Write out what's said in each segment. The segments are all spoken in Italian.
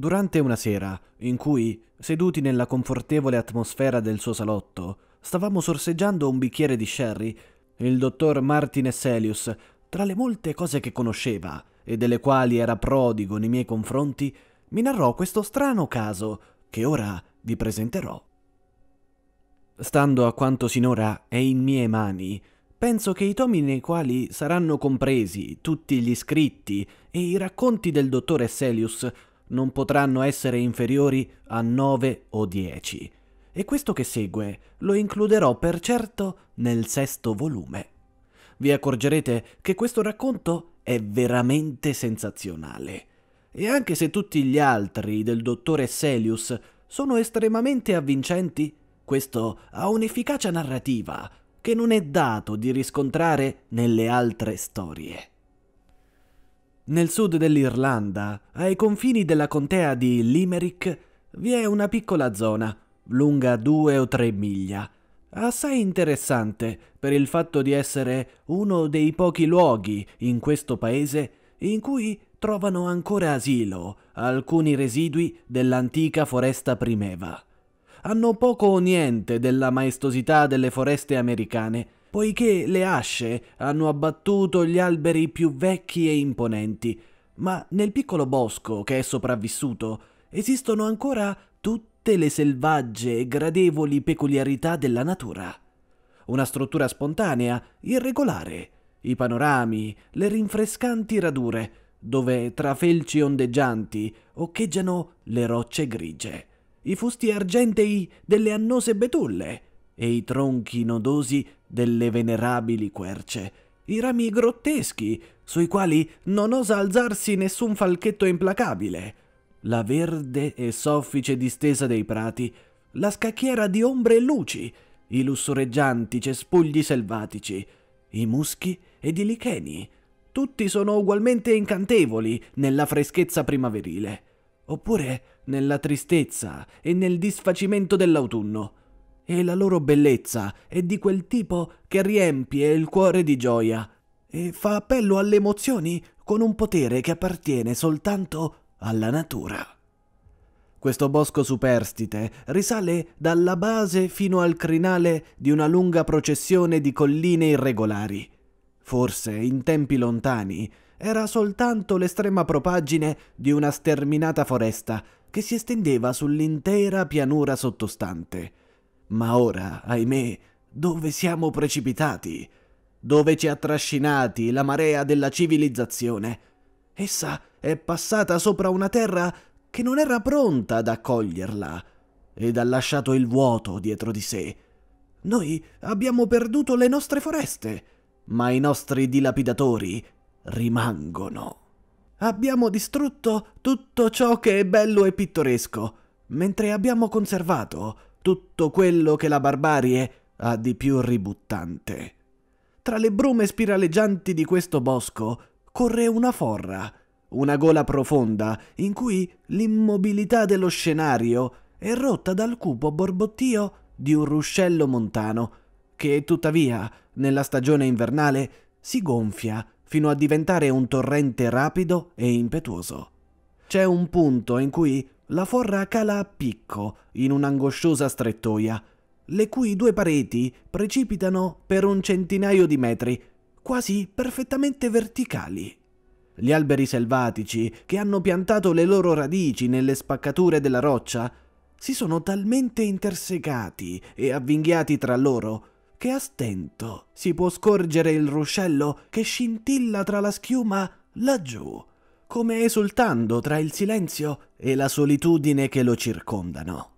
Durante una sera, in cui, seduti nella confortevole atmosfera del suo salotto, stavamo sorseggiando un bicchiere di sherry, il dottor Martin Esselius, tra le molte cose che conosceva e delle quali era prodigo nei miei confronti, mi narrò questo strano caso che ora vi presenterò. Stando a quanto sinora è in mie mani, penso che i tomi nei quali saranno compresi tutti gli scritti e i racconti del dottor Esselius non potranno essere inferiori a 9 o 10. E questo che segue lo includerò per certo nel sesto volume. Vi accorgerete che questo racconto è veramente sensazionale. E anche se tutti gli altri del dottore Selius sono estremamente avvincenti, questo ha un'efficacia narrativa che non è dato di riscontrare nelle altre storie. Nel sud dell'Irlanda, ai confini della contea di Limerick, vi è una piccola zona, lunga due o tre miglia, assai interessante per il fatto di essere uno dei pochi luoghi in questo paese in cui trovano ancora asilo alcuni residui dell'antica foresta primeva. Hanno poco o niente della maestosità delle foreste americane, poiché le asce hanno abbattuto gli alberi più vecchi e imponenti, ma nel piccolo bosco che è sopravvissuto esistono ancora tutte le selvagge e gradevoli peculiarità della natura. Una struttura spontanea, irregolare, i panorami, le rinfrescanti radure, dove tra felci ondeggianti occheggiano le rocce grigie, i fusti argentei delle annose betulle e i tronchi nodosi delle venerabili querce, i rami grotteschi, sui quali non osa alzarsi nessun falchetto implacabile, la verde e soffice distesa dei prati, la scacchiera di ombre e luci, i lussureggianti cespugli selvatici, i muschi ed i licheni. Tutti sono ugualmente incantevoli nella freschezza primaverile, oppure nella tristezza e nel disfacimento dell'autunno e la loro bellezza è di quel tipo che riempie il cuore di gioia e fa appello alle emozioni con un potere che appartiene soltanto alla natura. Questo bosco superstite risale dalla base fino al crinale di una lunga processione di colline irregolari. Forse in tempi lontani era soltanto l'estrema propaggine di una sterminata foresta che si estendeva sull'intera pianura sottostante. Ma ora, ahimè, dove siamo precipitati? Dove ci ha trascinati la marea della civilizzazione? Essa è passata sopra una terra che non era pronta ad accoglierla ed ha lasciato il vuoto dietro di sé. Noi abbiamo perduto le nostre foreste, ma i nostri dilapidatori rimangono. Abbiamo distrutto tutto ciò che è bello e pittoresco, mentre abbiamo conservato tutto quello che la barbarie ha di più ributtante. Tra le brume spiraleggianti di questo bosco corre una forra, una gola profonda in cui l'immobilità dello scenario è rotta dal cupo borbottio di un ruscello montano, che tuttavia, nella stagione invernale, si gonfia fino a diventare un torrente rapido e impetuoso. C'è un punto in cui la forra cala a picco in un'angosciosa strettoia, le cui due pareti precipitano per un centinaio di metri, quasi perfettamente verticali. Gli alberi selvatici, che hanno piantato le loro radici nelle spaccature della roccia, si sono talmente intersecati e avvinghiati tra loro che a stento si può scorgere il ruscello che scintilla tra la schiuma laggiù come esultando tra il silenzio e la solitudine che lo circondano.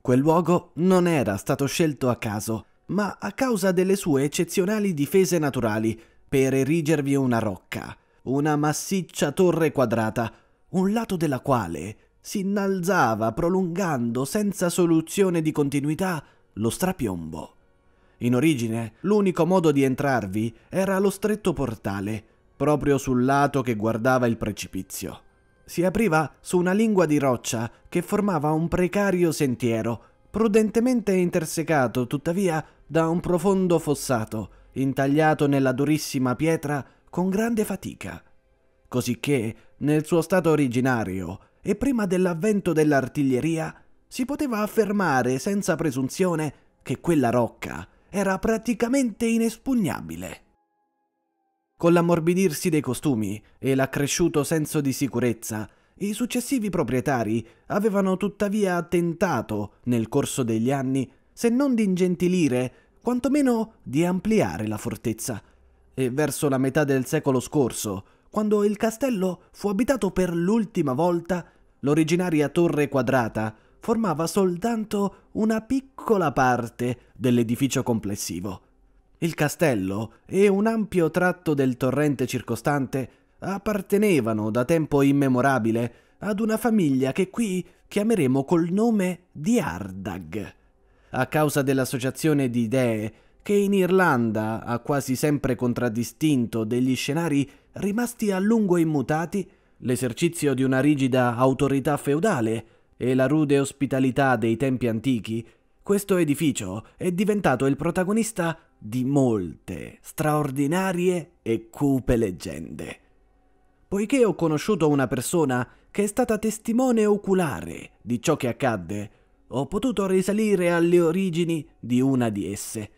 Quel luogo non era stato scelto a caso, ma a causa delle sue eccezionali difese naturali per erigervi una rocca, una massiccia torre quadrata, un lato della quale si innalzava prolungando senza soluzione di continuità lo strapiombo. In origine l'unico modo di entrarvi era lo stretto portale, proprio sul lato che guardava il precipizio. Si apriva su una lingua di roccia che formava un precario sentiero, prudentemente intersecato tuttavia da un profondo fossato, intagliato nella durissima pietra con grande fatica. Cosicché, nel suo stato originario e prima dell'avvento dell'artiglieria, si poteva affermare senza presunzione che quella rocca era praticamente inespugnabile. Con l'ammorbidirsi dei costumi e l'accresciuto senso di sicurezza, i successivi proprietari avevano tuttavia tentato, nel corso degli anni, se non di ingentilire, quantomeno di ampliare la fortezza. E verso la metà del secolo scorso, quando il castello fu abitato per l'ultima volta, l'originaria torre quadrata formava soltanto una piccola parte dell'edificio complessivo. Il castello e un ampio tratto del torrente circostante appartenevano da tempo immemorabile ad una famiglia che qui chiameremo col nome di Ardag, a causa dell'associazione di idee che in Irlanda ha quasi sempre contraddistinto degli scenari rimasti a lungo immutati, l'esercizio di una rigida autorità feudale e la rude ospitalità dei tempi antichi, questo edificio è diventato il protagonista di molte, straordinarie e cupe leggende. Poiché ho conosciuto una persona che è stata testimone oculare di ciò che accadde, ho potuto risalire alle origini di una di esse.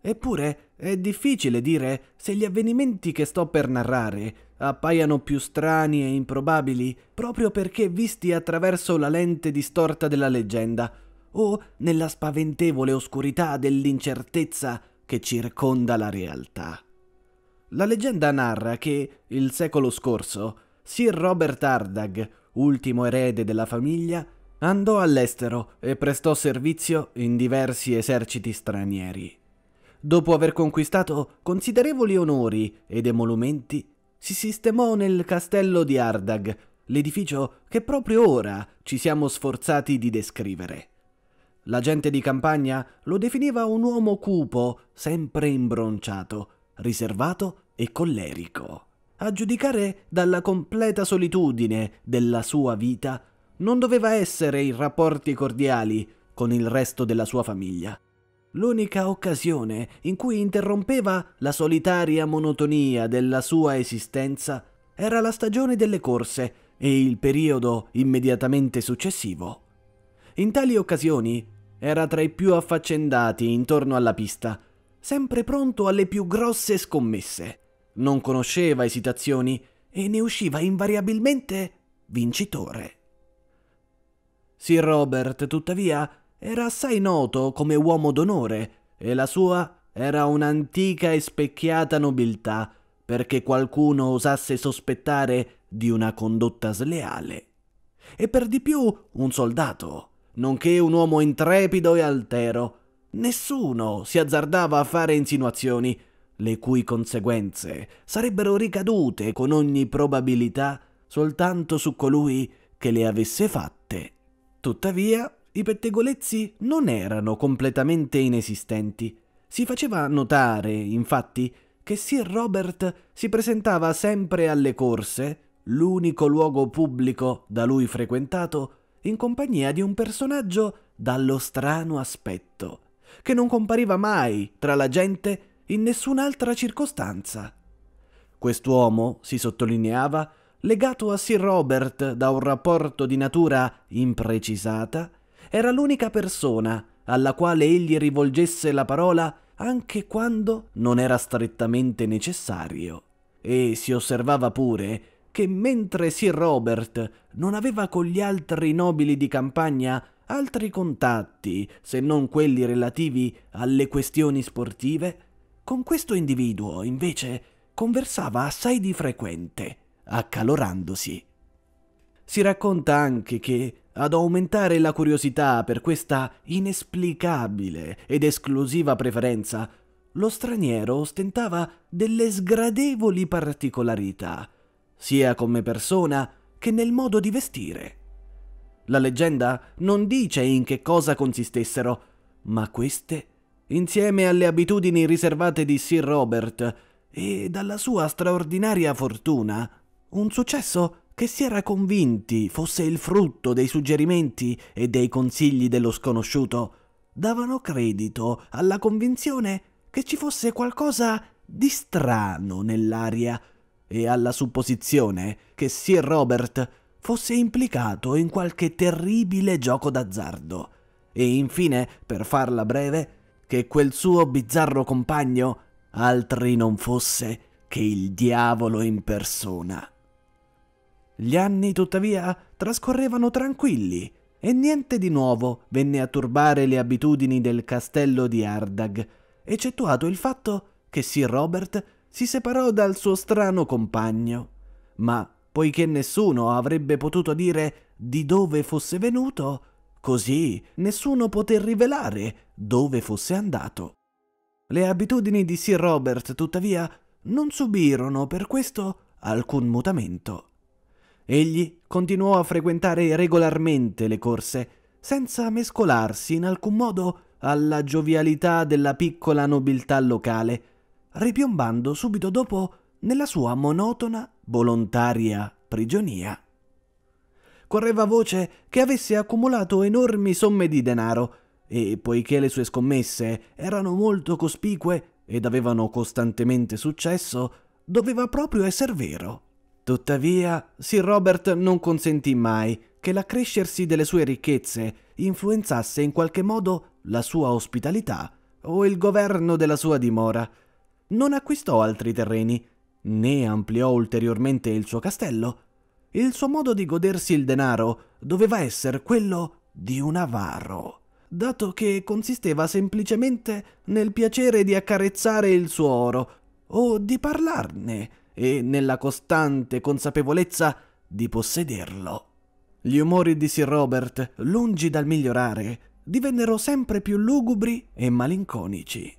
Eppure è difficile dire se gli avvenimenti che sto per narrare appaiano più strani e improbabili proprio perché visti attraverso la lente distorta della leggenda o nella spaventevole oscurità dell'incertezza che circonda la realtà. La leggenda narra che, il secolo scorso, Sir Robert Ardagh, ultimo erede della famiglia, andò all'estero e prestò servizio in diversi eserciti stranieri. Dopo aver conquistato considerevoli onori ed emolumenti, si sistemò nel castello di Ardag, l'edificio che proprio ora ci siamo sforzati di descrivere. La gente di campagna lo definiva un uomo cupo, sempre imbronciato, riservato e collerico. A giudicare dalla completa solitudine della sua vita, non doveva essere in rapporti cordiali con il resto della sua famiglia. L'unica occasione in cui interrompeva la solitaria monotonia della sua esistenza era la stagione delle corse e il periodo immediatamente successivo. In tali occasioni era tra i più affaccendati intorno alla pista, sempre pronto alle più grosse scommesse. Non conosceva esitazioni e ne usciva invariabilmente vincitore. Sir Robert, tuttavia, era assai noto come uomo d'onore e la sua era un'antica e specchiata nobiltà, perché qualcuno osasse sospettare di una condotta sleale. E per di più un soldato nonché un uomo intrepido e altero. Nessuno si azzardava a fare insinuazioni, le cui conseguenze sarebbero ricadute con ogni probabilità soltanto su colui che le avesse fatte. Tuttavia, i pettegolezzi non erano completamente inesistenti. Si faceva notare, infatti, che Sir Robert si presentava sempre alle corse, l'unico luogo pubblico da lui frequentato in compagnia di un personaggio dallo strano aspetto, che non compariva mai tra la gente in nessun'altra circostanza. Quest'uomo, si sottolineava, legato a Sir Robert da un rapporto di natura imprecisata, era l'unica persona alla quale egli rivolgesse la parola anche quando non era strettamente necessario. E si osservava pure che mentre Sir Robert non aveva con gli altri nobili di campagna altri contatti, se non quelli relativi alle questioni sportive, con questo individuo invece conversava assai di frequente, accalorandosi. Si racconta anche che, ad aumentare la curiosità per questa inesplicabile ed esclusiva preferenza, lo straniero ostentava delle sgradevoli particolarità, sia come persona che nel modo di vestire. La leggenda non dice in che cosa consistessero, ma queste, insieme alle abitudini riservate di Sir Robert e dalla sua straordinaria fortuna, un successo che si era convinti fosse il frutto dei suggerimenti e dei consigli dello sconosciuto, davano credito alla convinzione che ci fosse qualcosa di strano nell'aria e alla supposizione che Sir Robert fosse implicato in qualche terribile gioco d'azzardo. E infine, per farla breve, che quel suo bizzarro compagno altri non fosse che il diavolo in persona. Gli anni, tuttavia, trascorrevano tranquilli e niente di nuovo venne a turbare le abitudini del castello di Ardag, eccettuato il fatto che Sir Robert si separò dal suo strano compagno, ma poiché nessuno avrebbe potuto dire di dove fosse venuto, così nessuno poté rivelare dove fosse andato. Le abitudini di Sir Robert, tuttavia, non subirono per questo alcun mutamento. Egli continuò a frequentare regolarmente le corse, senza mescolarsi in alcun modo alla giovialità della piccola nobiltà locale, ripiombando subito dopo nella sua monotona, volontaria prigionia. Correva voce che avesse accumulato enormi somme di denaro e poiché le sue scommesse erano molto cospicue ed avevano costantemente successo, doveva proprio esser vero. Tuttavia, Sir Robert non consentì mai che l'accrescersi delle sue ricchezze influenzasse in qualche modo la sua ospitalità o il governo della sua dimora, non acquistò altri terreni, né ampliò ulteriormente il suo castello. Il suo modo di godersi il denaro doveva essere quello di un avaro, dato che consisteva semplicemente nel piacere di accarezzare il suo oro o di parlarne e nella costante consapevolezza di possederlo. Gli umori di Sir Robert, lungi dal migliorare, divennero sempre più lugubri e malinconici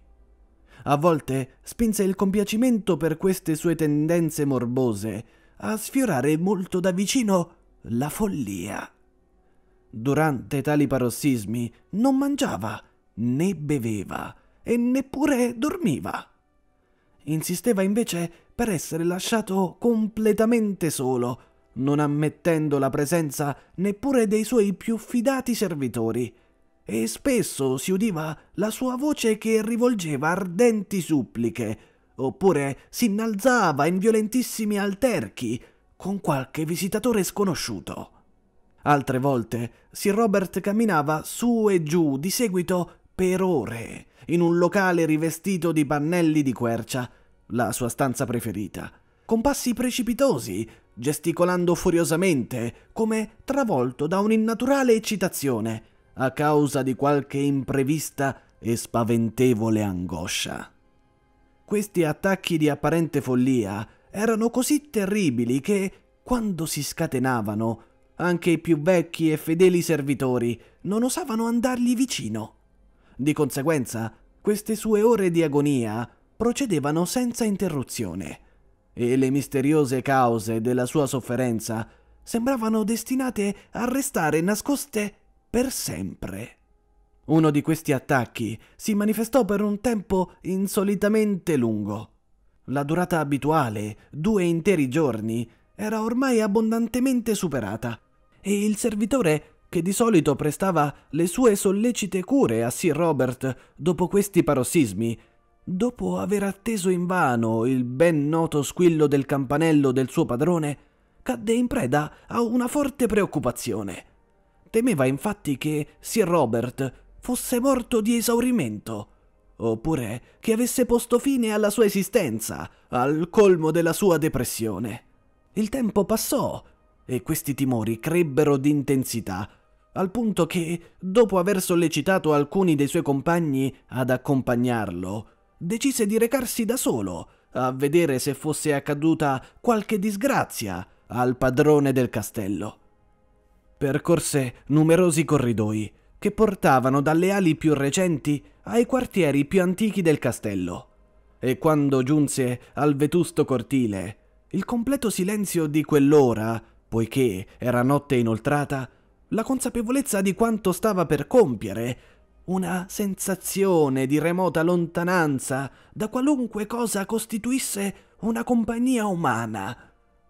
a volte spinse il compiacimento per queste sue tendenze morbose a sfiorare molto da vicino la follia. Durante tali parossismi non mangiava, né beveva e neppure dormiva. Insisteva invece per essere lasciato completamente solo, non ammettendo la presenza neppure dei suoi più fidati servitori, e spesso si udiva la sua voce che rivolgeva ardenti suppliche, oppure si innalzava in violentissimi alterchi con qualche visitatore sconosciuto. Altre volte Sir Robert camminava su e giù di seguito per ore in un locale rivestito di pannelli di quercia, la sua stanza preferita, con passi precipitosi, gesticolando furiosamente, come travolto da un'innaturale eccitazione, a causa di qualche imprevista e spaventevole angoscia. Questi attacchi di apparente follia erano così terribili che, quando si scatenavano, anche i più vecchi e fedeli servitori non osavano andargli vicino. Di conseguenza, queste sue ore di agonia procedevano senza interruzione e le misteriose cause della sua sofferenza sembravano destinate a restare nascoste per sempre. Uno di questi attacchi si manifestò per un tempo insolitamente lungo. La durata abituale, due interi giorni, era ormai abbondantemente superata e il servitore che di solito prestava le sue sollecite cure a Sir Robert dopo questi parossismi, dopo aver atteso invano il ben noto squillo del campanello del suo padrone, cadde in preda a una forte preoccupazione. Temeva infatti che Sir Robert fosse morto di esaurimento, oppure che avesse posto fine alla sua esistenza, al colmo della sua depressione. Il tempo passò e questi timori crebbero di intensità, al punto che, dopo aver sollecitato alcuni dei suoi compagni ad accompagnarlo, decise di recarsi da solo a vedere se fosse accaduta qualche disgrazia al padrone del castello. Percorse numerosi corridoi che portavano dalle ali più recenti ai quartieri più antichi del castello. E quando giunse al vetusto cortile, il completo silenzio di quell'ora, poiché era notte inoltrata, la consapevolezza di quanto stava per compiere, una sensazione di remota lontananza da qualunque cosa costituisse una compagnia umana,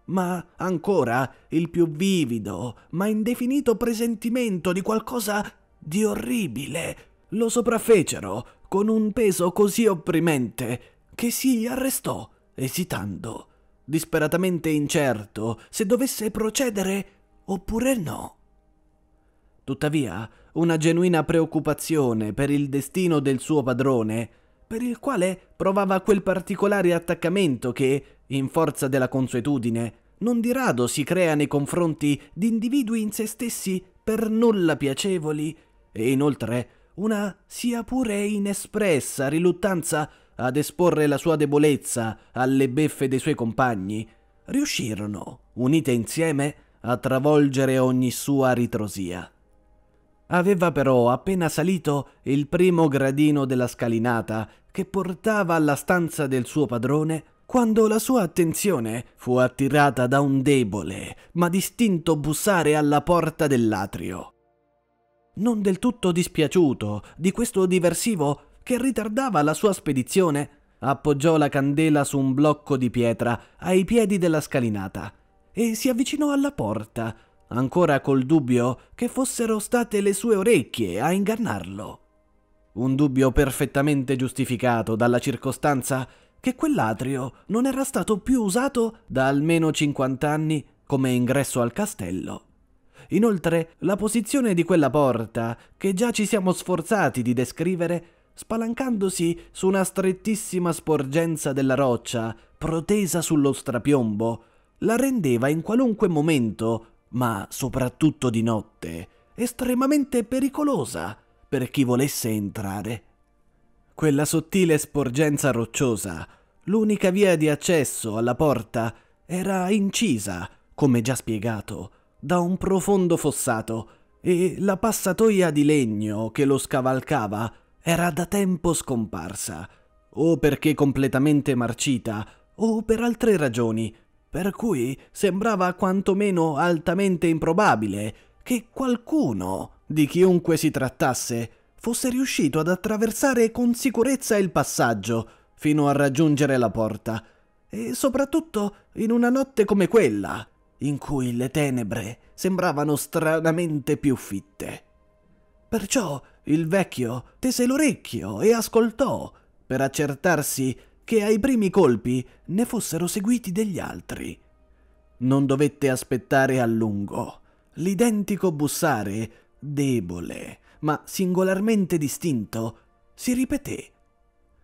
ma ancora il più vivido, ma indefinito presentimento di qualcosa di orribile. Lo sopraffecero con un peso così opprimente che si arrestò, esitando, disperatamente incerto se dovesse procedere oppure no. Tuttavia, una genuina preoccupazione per il destino del suo padrone per il quale provava quel particolare attaccamento che, in forza della consuetudine, non di rado si crea nei confronti di individui in se stessi per nulla piacevoli e inoltre una sia pure inespressa riluttanza ad esporre la sua debolezza alle beffe dei suoi compagni, riuscirono, unite insieme, a travolgere ogni sua ritrosia. Aveva però appena salito il primo gradino della scalinata che portava alla stanza del suo padrone quando la sua attenzione fu attirata da un debole ma distinto bussare alla porta dell'atrio. Non del tutto dispiaciuto di questo diversivo che ritardava la sua spedizione, appoggiò la candela su un blocco di pietra ai piedi della scalinata e si avvicinò alla porta ancora col dubbio che fossero state le sue orecchie a ingannarlo. Un dubbio perfettamente giustificato dalla circostanza che quell'atrio non era stato più usato da almeno 50 anni come ingresso al castello. Inoltre, la posizione di quella porta, che già ci siamo sforzati di descrivere, spalancandosi su una strettissima sporgenza della roccia protesa sullo strapiombo, la rendeva in qualunque momento ma soprattutto di notte, estremamente pericolosa per chi volesse entrare. Quella sottile sporgenza rocciosa, l'unica via di accesso alla porta, era incisa, come già spiegato, da un profondo fossato e la passatoia di legno che lo scavalcava era da tempo scomparsa, o perché completamente marcita, o per altre ragioni, per cui sembrava quantomeno altamente improbabile che qualcuno, di chiunque si trattasse, fosse riuscito ad attraversare con sicurezza il passaggio fino a raggiungere la porta, e soprattutto in una notte come quella, in cui le tenebre sembravano stranamente più fitte. Perciò il vecchio tese l'orecchio e ascoltò per accertarsi che ai primi colpi ne fossero seguiti degli altri. Non dovette aspettare a lungo. L'identico bussare, debole, ma singolarmente distinto, si ripeté.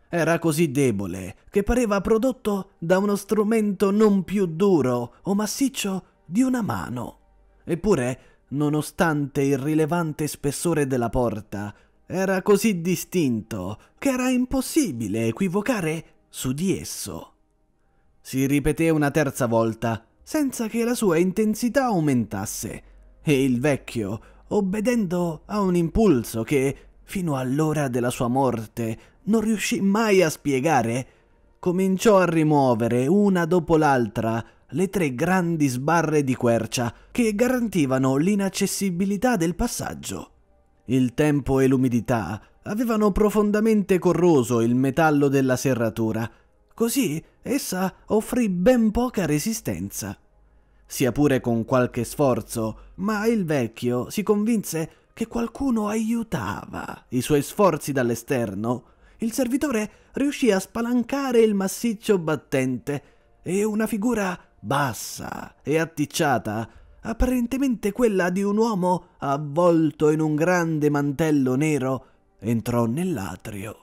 Era così debole che pareva prodotto da uno strumento non più duro o massiccio di una mano. Eppure, nonostante il rilevante spessore della porta, era così distinto che era impossibile equivocare su di esso. Si ripeté una terza volta, senza che la sua intensità aumentasse, e il vecchio, obbedendo a un impulso che, fino all'ora della sua morte, non riuscì mai a spiegare, cominciò a rimuovere una dopo l'altra le tre grandi sbarre di quercia che garantivano l'inaccessibilità del passaggio. Il tempo e l'umidità avevano profondamente corroso il metallo della serratura, così essa offrì ben poca resistenza. Sia pure con qualche sforzo, ma il vecchio si convinse che qualcuno aiutava i suoi sforzi dall'esterno. Il servitore riuscì a spalancare il massiccio battente e una figura bassa e atticciata, apparentemente quella di un uomo avvolto in un grande mantello nero, entrò nell'atrio.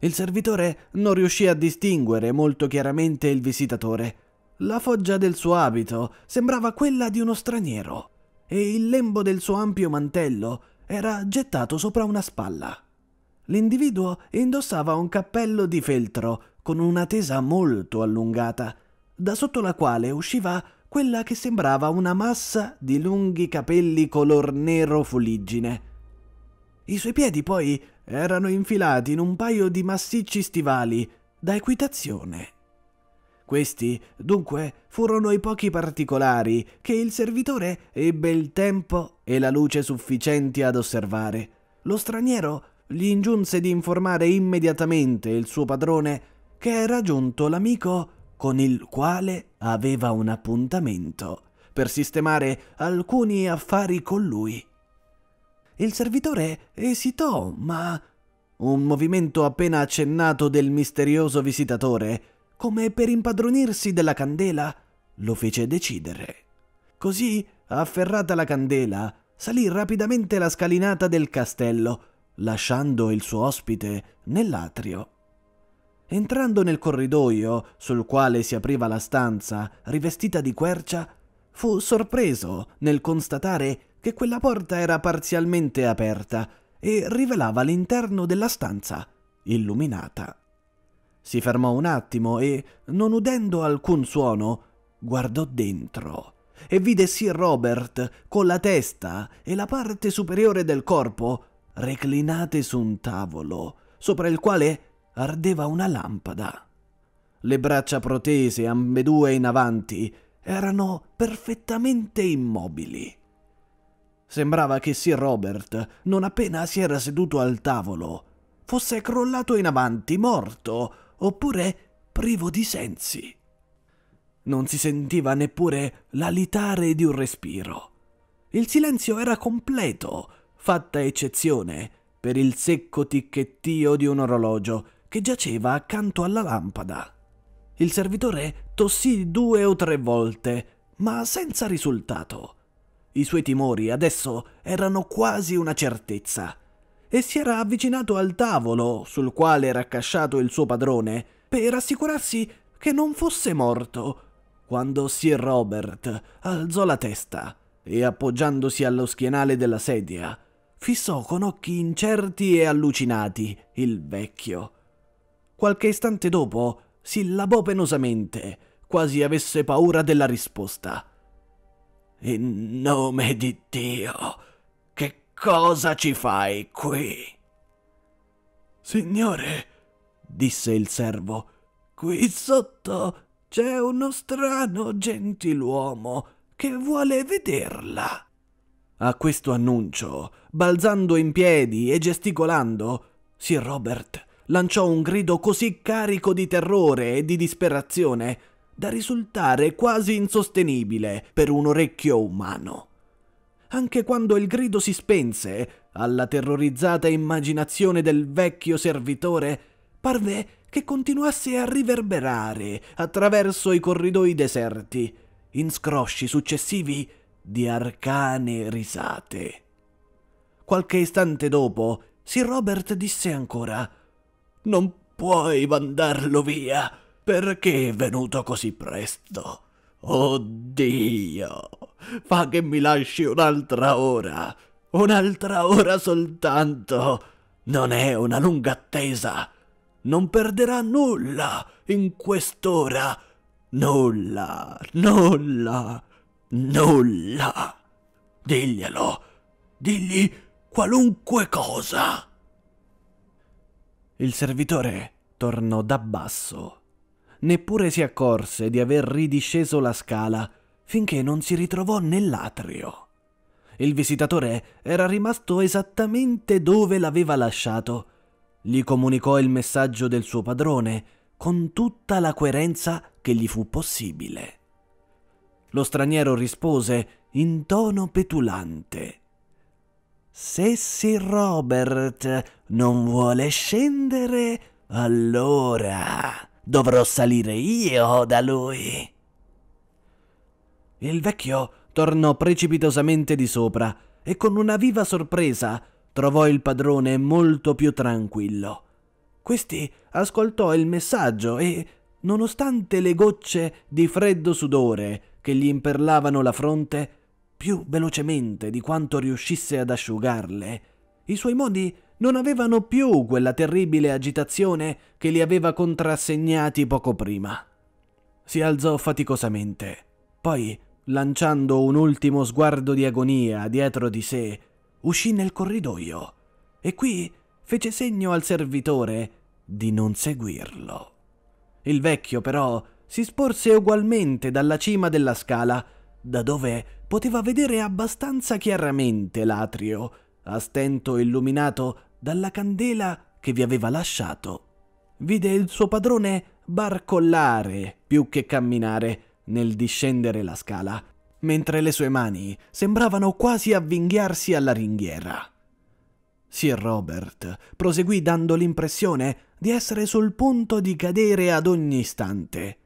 Il servitore non riuscì a distinguere molto chiaramente il visitatore. La foggia del suo abito sembrava quella di uno straniero e il lembo del suo ampio mantello era gettato sopra una spalla. L'individuo indossava un cappello di feltro con una tesa molto allungata, da sotto la quale usciva quella che sembrava una massa di lunghi capelli color nero fuliggine i suoi piedi poi erano infilati in un paio di massicci stivali da equitazione. Questi, dunque, furono i pochi particolari che il servitore ebbe il tempo e la luce sufficienti ad osservare. Lo straniero gli ingiunse di informare immediatamente il suo padrone che era giunto l'amico con il quale aveva un appuntamento per sistemare alcuni affari con lui. Il servitore esitò, ma... Un movimento appena accennato del misterioso visitatore, come per impadronirsi della candela, lo fece decidere. Così, afferrata la candela, salì rapidamente la scalinata del castello, lasciando il suo ospite nell'atrio. Entrando nel corridoio sul quale si apriva la stanza, rivestita di quercia, fu sorpreso nel constatare che quella porta era parzialmente aperta e rivelava l'interno della stanza, illuminata. Si fermò un attimo e, non udendo alcun suono, guardò dentro e vide Sir Robert con la testa e la parte superiore del corpo reclinate su un tavolo, sopra il quale ardeva una lampada. Le braccia protese, ambedue in avanti, erano perfettamente immobili. Sembrava che Sir Robert, non appena si era seduto al tavolo, fosse crollato in avanti, morto, oppure privo di sensi. Non si sentiva neppure l'alitare di un respiro. Il silenzio era completo, fatta eccezione per il secco ticchettio di un orologio che giaceva accanto alla lampada. Il servitore tossì due o tre volte, ma senza risultato i suoi timori adesso erano quasi una certezza. E si era avvicinato al tavolo sul quale era accasciato il suo padrone per assicurarsi che non fosse morto, quando Sir Robert alzò la testa e appoggiandosi allo schienale della sedia, fissò con occhi incerti e allucinati il vecchio. Qualche istante dopo sillabò penosamente, quasi avesse paura della risposta. In nome di Dio, che cosa ci fai qui? Signore, disse il servo, qui sotto c'è uno strano gentiluomo che vuole vederla. A questo annuncio, balzando in piedi e gesticolando, Sir Robert lanciò un grido così carico di terrore e di disperazione da risultare quasi insostenibile per un orecchio umano. Anche quando il grido si spense, alla terrorizzata immaginazione del vecchio servitore, parve che continuasse a riverberare attraverso i corridoi deserti, in scrosci successivi di arcane risate. Qualche istante dopo, Sir Robert disse ancora: Non puoi mandarlo via. Perché è venuto così presto? Oddio! Fa che mi lasci un'altra ora! Un'altra ora soltanto! Non è una lunga attesa! Non perderà nulla in quest'ora! Nulla, nulla, nulla! Diglielo! Digli qualunque cosa! Il servitore tornò da basso neppure si accorse di aver ridisceso la scala finché non si ritrovò nell'atrio. Il visitatore era rimasto esattamente dove l'aveva lasciato. Gli comunicò il messaggio del suo padrone con tutta la coerenza che gli fu possibile. Lo straniero rispose in tono petulante. Se Sir Robert non vuole scendere, allora... Dovrò salire io da lui. Il vecchio tornò precipitosamente di sopra e con una viva sorpresa trovò il padrone molto più tranquillo. Questi ascoltò il messaggio e, nonostante le gocce di freddo sudore che gli imperlavano la fronte, più velocemente di quanto riuscisse ad asciugarle, i suoi modi non avevano più quella terribile agitazione che li aveva contrassegnati poco prima. Si alzò faticosamente, poi, lanciando un ultimo sguardo di agonia dietro di sé, uscì nel corridoio e qui fece segno al servitore di non seguirlo. Il vecchio però si sporse ugualmente dalla cima della scala, da dove poteva vedere abbastanza chiaramente l'atrio, a stento illuminato dalla candela che vi aveva lasciato. Vide il suo padrone barcollare più che camminare nel discendere la scala, mentre le sue mani sembravano quasi avvinghiarsi alla ringhiera. Sir Robert proseguì dando l'impressione di essere sul punto di cadere ad ogni istante.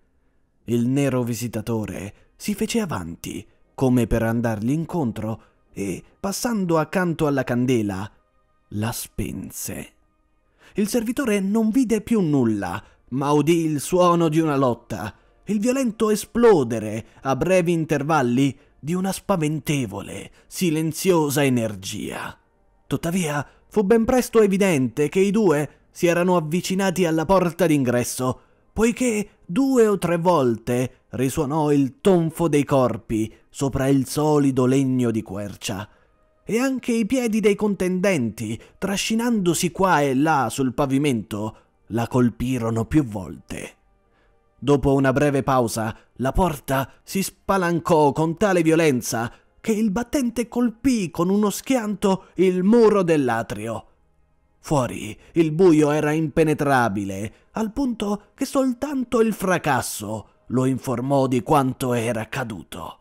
Il nero visitatore si fece avanti, come per andargli incontro, e, passando accanto alla candela, la spense. Il servitore non vide più nulla, ma udì il suono di una lotta, il violento esplodere, a brevi intervalli, di una spaventevole, silenziosa energia. Tuttavia, fu ben presto evidente che i due si erano avvicinati alla porta d'ingresso, poiché due o tre volte risuonò il tonfo dei corpi sopra il solido legno di quercia e anche i piedi dei contendenti, trascinandosi qua e là sul pavimento, la colpirono più volte. Dopo una breve pausa, la porta si spalancò con tale violenza che il battente colpì con uno schianto il muro dell'atrio. Fuori il buio era impenetrabile, al punto che soltanto il fracasso lo informò di quanto era accaduto.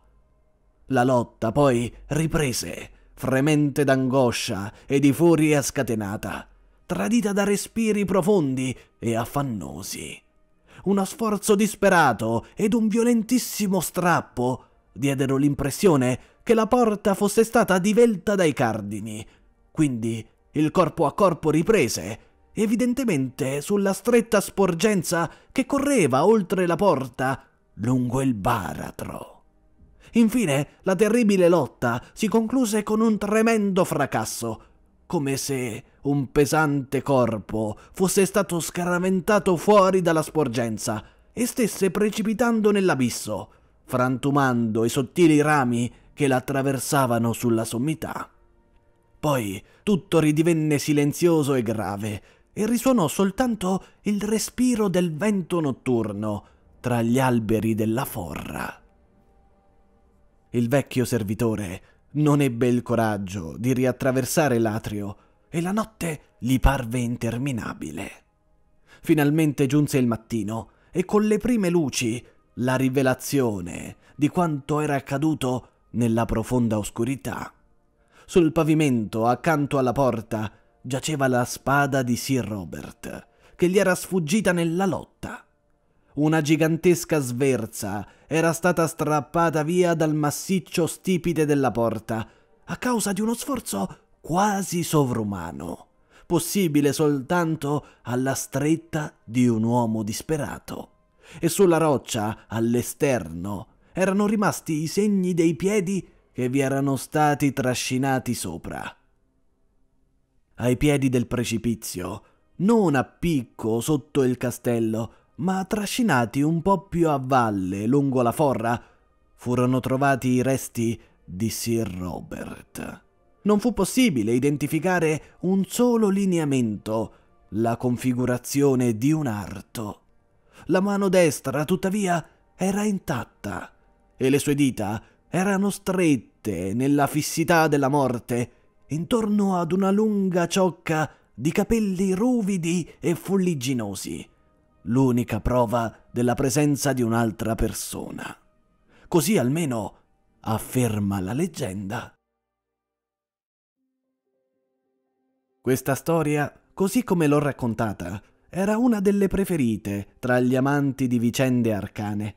La lotta poi riprese fremente d'angoscia e di furia scatenata, tradita da respiri profondi e affannosi. Uno sforzo disperato ed un violentissimo strappo diedero l'impressione che la porta fosse stata divelta dai cardini. Quindi il corpo a corpo riprese, evidentemente sulla stretta sporgenza che correva oltre la porta lungo il baratro. Infine, la terribile lotta si concluse con un tremendo fracasso, come se un pesante corpo fosse stato scaraventato fuori dalla sporgenza e stesse precipitando nell'abisso, frantumando i sottili rami che l'attraversavano sulla sommità. Poi tutto ridivenne silenzioso e grave, e risuonò soltanto il respiro del vento notturno tra gli alberi della forra il vecchio servitore non ebbe il coraggio di riattraversare l'atrio e la notte gli parve interminabile. Finalmente giunse il mattino e con le prime luci la rivelazione di quanto era accaduto nella profonda oscurità. Sul pavimento, accanto alla porta, giaceva la spada di Sir Robert, che gli era sfuggita nella lotta. Una gigantesca sverza era stata strappata via dal massiccio stipite della porta, a causa di uno sforzo quasi sovrumano, possibile soltanto alla stretta di un uomo disperato. E sulla roccia, all'esterno, erano rimasti i segni dei piedi che vi erano stati trascinati sopra. Ai piedi del precipizio, non a picco sotto il castello, ma trascinati un po' più a valle lungo la forra, furono trovati i resti di Sir Robert. Non fu possibile identificare un solo lineamento, la configurazione di un arto. La mano destra, tuttavia, era intatta e le sue dita erano strette nella fissità della morte intorno ad una lunga ciocca di capelli ruvidi e fuligginosi l'unica prova della presenza di un'altra persona. Così almeno afferma la leggenda. Questa storia, così come l'ho raccontata, era una delle preferite tra gli amanti di vicende arcane,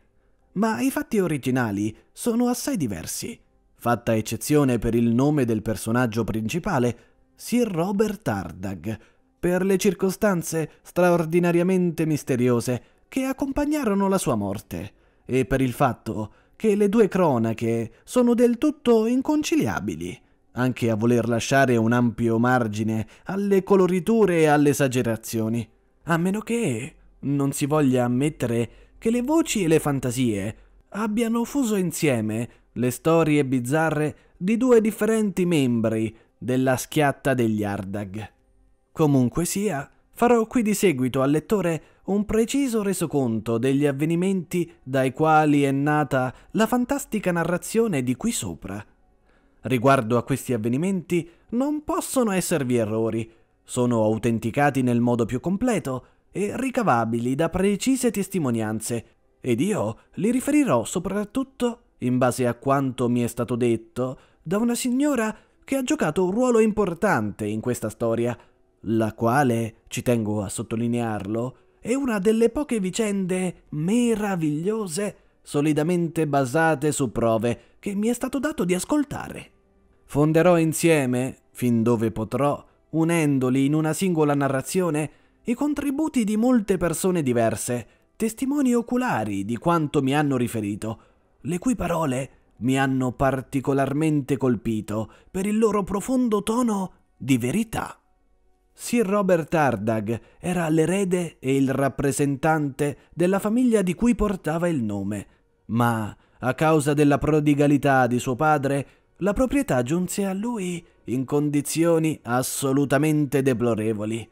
ma i fatti originali sono assai diversi, fatta eccezione per il nome del personaggio principale, Sir Robert Tardag, per le circostanze straordinariamente misteriose che accompagnarono la sua morte e per il fatto che le due cronache sono del tutto inconciliabili, anche a voler lasciare un ampio margine alle coloriture e alle esagerazioni, a meno che non si voglia ammettere che le voci e le fantasie abbiano fuso insieme le storie bizzarre di due differenti membri della schiatta degli Ardag. Comunque sia, farò qui di seguito al lettore un preciso resoconto degli avvenimenti dai quali è nata la fantastica narrazione di qui sopra. Riguardo a questi avvenimenti non possono esservi errori, sono autenticati nel modo più completo e ricavabili da precise testimonianze, ed io li riferirò soprattutto, in base a quanto mi è stato detto, da una signora che ha giocato un ruolo importante in questa storia, la quale, ci tengo a sottolinearlo, è una delle poche vicende meravigliose solidamente basate su prove che mi è stato dato di ascoltare. Fonderò insieme, fin dove potrò, unendoli in una singola narrazione, i contributi di molte persone diverse, testimoni oculari di quanto mi hanno riferito, le cui parole mi hanno particolarmente colpito per il loro profondo tono di verità. Sir Robert Ardagh era l'erede e il rappresentante della famiglia di cui portava il nome, ma a causa della prodigalità di suo padre, la proprietà giunse a lui in condizioni assolutamente deplorevoli.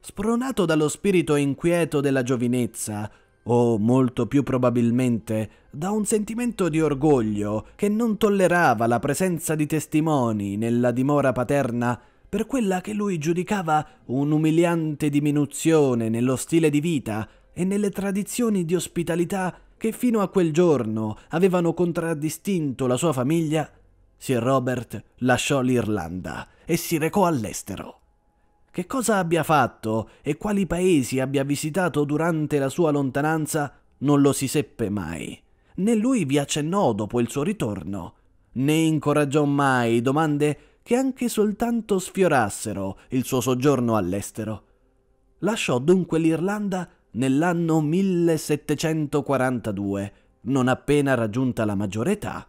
Spronato dallo spirito inquieto della giovinezza, o molto più probabilmente da un sentimento di orgoglio che non tollerava la presenza di testimoni nella dimora paterna, per quella che lui giudicava un'umiliante diminuzione nello stile di vita e nelle tradizioni di ospitalità che fino a quel giorno avevano contraddistinto la sua famiglia, Sir Robert lasciò l'Irlanda e si recò all'estero. Che cosa abbia fatto e quali paesi abbia visitato durante la sua lontananza non lo si seppe mai. Né lui vi accennò dopo il suo ritorno, né incoraggiò mai domande che anche soltanto sfiorassero il suo soggiorno all'estero. Lasciò dunque l'Irlanda nell'anno 1742, non appena raggiunta la maggiore età,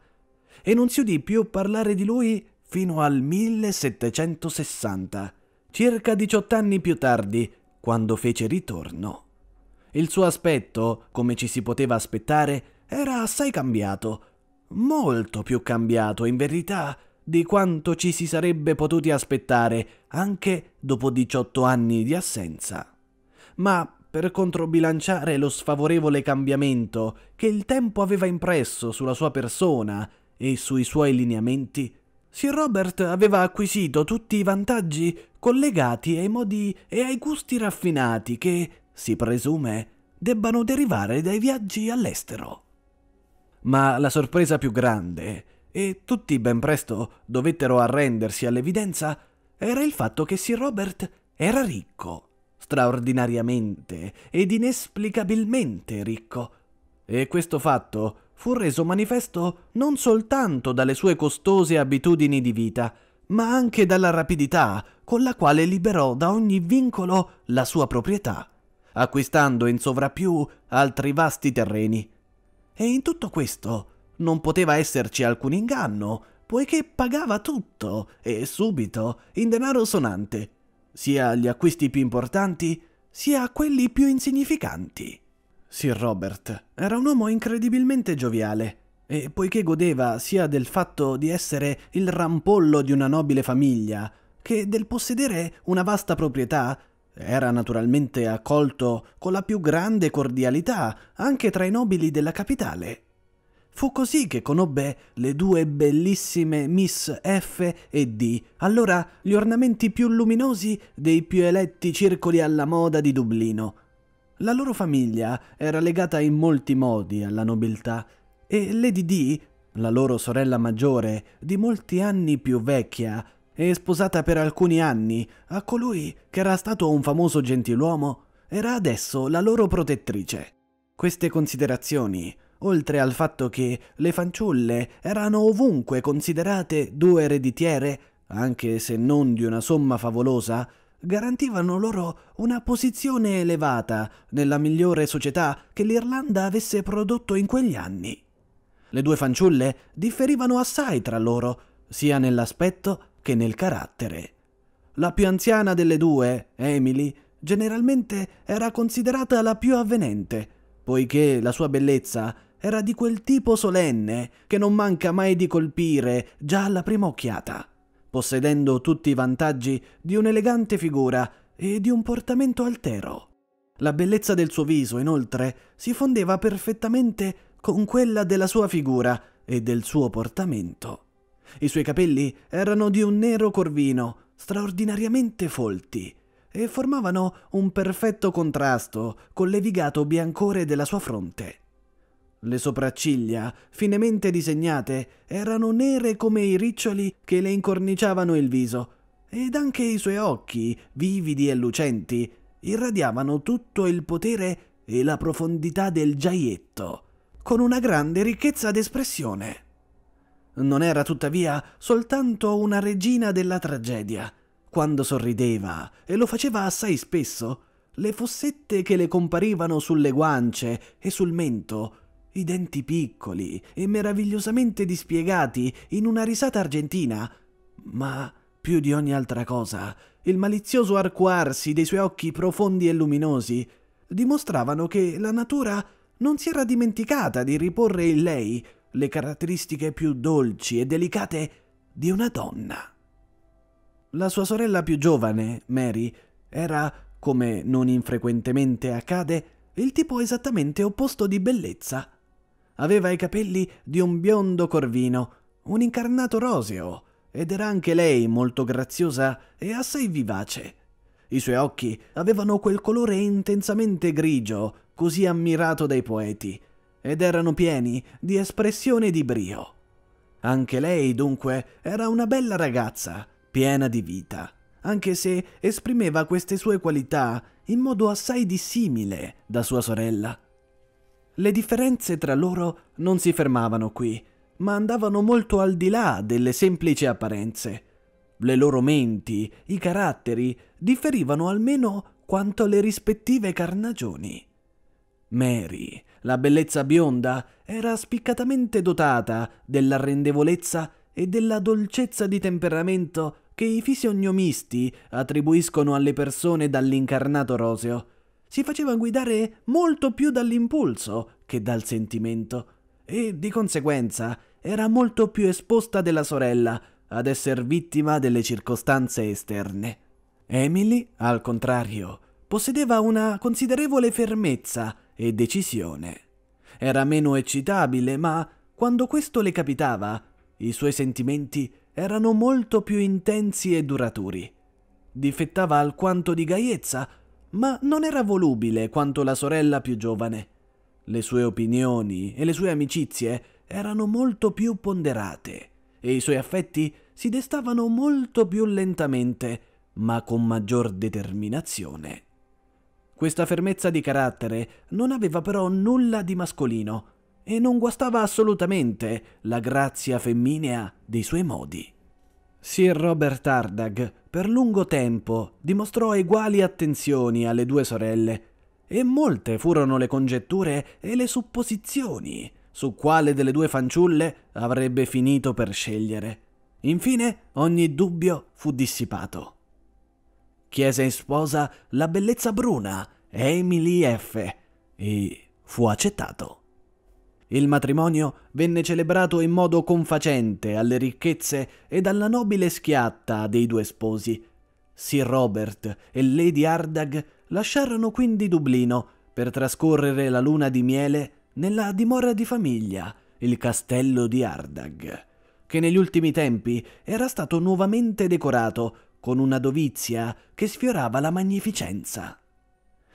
e non si udì più parlare di lui fino al 1760, circa 18 anni più tardi, quando fece ritorno. Il suo aspetto, come ci si poteva aspettare, era assai cambiato, molto più cambiato in verità, di quanto ci si sarebbe potuti aspettare anche dopo 18 anni di assenza. Ma per controbilanciare lo sfavorevole cambiamento che il tempo aveva impresso sulla sua persona e sui suoi lineamenti, Sir Robert aveva acquisito tutti i vantaggi collegati ai modi e ai gusti raffinati che, si presume, debbano derivare dai viaggi all'estero. Ma la sorpresa più grande e tutti ben presto dovettero arrendersi all'evidenza, era il fatto che Sir Robert era ricco, straordinariamente ed inesplicabilmente ricco. E questo fatto fu reso manifesto non soltanto dalle sue costose abitudini di vita, ma anche dalla rapidità con la quale liberò da ogni vincolo la sua proprietà, acquistando in sovrappiù altri vasti terreni. E in tutto questo non poteva esserci alcun inganno, poiché pagava tutto, e subito, in denaro sonante, sia gli acquisti più importanti, sia quelli più insignificanti. Sir Robert era un uomo incredibilmente gioviale, e poiché godeva sia del fatto di essere il rampollo di una nobile famiglia, che del possedere una vasta proprietà, era naturalmente accolto con la più grande cordialità anche tra i nobili della capitale. Fu così che conobbe le due bellissime Miss F e D, allora gli ornamenti più luminosi dei più eletti circoli alla moda di Dublino. La loro famiglia era legata in molti modi alla nobiltà e Lady D, la loro sorella maggiore, di molti anni più vecchia e sposata per alcuni anni a colui che era stato un famoso gentiluomo, era adesso la loro protettrice. Queste considerazioni oltre al fatto che le fanciulle erano ovunque considerate due ereditiere, anche se non di una somma favolosa, garantivano loro una posizione elevata nella migliore società che l'Irlanda avesse prodotto in quegli anni. Le due fanciulle differivano assai tra loro, sia nell'aspetto che nel carattere. La più anziana delle due, Emily, generalmente era considerata la più avvenente, poiché la sua bellezza era di quel tipo solenne che non manca mai di colpire già alla prima occhiata, possedendo tutti i vantaggi di un'elegante figura e di un portamento altero. La bellezza del suo viso, inoltre, si fondeva perfettamente con quella della sua figura e del suo portamento. I suoi capelli erano di un nero corvino, straordinariamente folti, e formavano un perfetto contrasto col levigato biancore della sua fronte. Le sopracciglia, finemente disegnate, erano nere come i riccioli che le incorniciavano il viso, ed anche i suoi occhi, vividi e lucenti, irradiavano tutto il potere e la profondità del giaietto, con una grande ricchezza d'espressione. Non era tuttavia soltanto una regina della tragedia. Quando sorrideva, e lo faceva assai spesso, le fossette che le comparivano sulle guance e sul mento i denti piccoli e meravigliosamente dispiegati in una risata argentina, ma più di ogni altra cosa, il malizioso arcuarsi dei suoi occhi profondi e luminosi dimostravano che la natura non si era dimenticata di riporre in lei le caratteristiche più dolci e delicate di una donna. La sua sorella più giovane, Mary, era, come non infrequentemente accade, il tipo esattamente opposto di bellezza Aveva i capelli di un biondo corvino, un incarnato roseo, ed era anche lei molto graziosa e assai vivace. I suoi occhi avevano quel colore intensamente grigio, così ammirato dai poeti, ed erano pieni di espressione e di brio. Anche lei, dunque, era una bella ragazza, piena di vita, anche se esprimeva queste sue qualità in modo assai dissimile da sua sorella. Le differenze tra loro non si fermavano qui, ma andavano molto al di là delle semplici apparenze. Le loro menti, i caratteri, differivano almeno quanto le rispettive carnagioni. Mary, la bellezza bionda, era spiccatamente dotata dell'arrendevolezza e della dolcezza di temperamento che i fisiognomisti attribuiscono alle persone dall'incarnato roseo, si facevano guidare molto più dall'impulso che dal sentimento e di conseguenza era molto più esposta della sorella ad essere vittima delle circostanze esterne. Emily, al contrario, possedeva una considerevole fermezza e decisione. Era meno eccitabile, ma quando questo le capitava, i suoi sentimenti erano molto più intensi e duraturi. Difettava alquanto di gaiezza, ma non era volubile quanto la sorella più giovane. Le sue opinioni e le sue amicizie erano molto più ponderate e i suoi affetti si destavano molto più lentamente, ma con maggior determinazione. Questa fermezza di carattere non aveva però nulla di mascolino e non guastava assolutamente la grazia femminea dei suoi modi. Sir Robert Ardag per lungo tempo dimostrò eguali attenzioni alle due sorelle, e molte furono le congetture e le supposizioni su quale delle due fanciulle avrebbe finito per scegliere. Infine ogni dubbio fu dissipato. Chiese in sposa la bellezza bruna Emily F. e fu accettato. Il matrimonio venne celebrato in modo confacente alle ricchezze e alla nobile schiatta dei due sposi. Sir Robert e Lady Ardag lasciarono quindi Dublino per trascorrere la luna di miele nella dimora di famiglia, il castello di Ardag, che negli ultimi tempi era stato nuovamente decorato con una dovizia che sfiorava la magnificenza.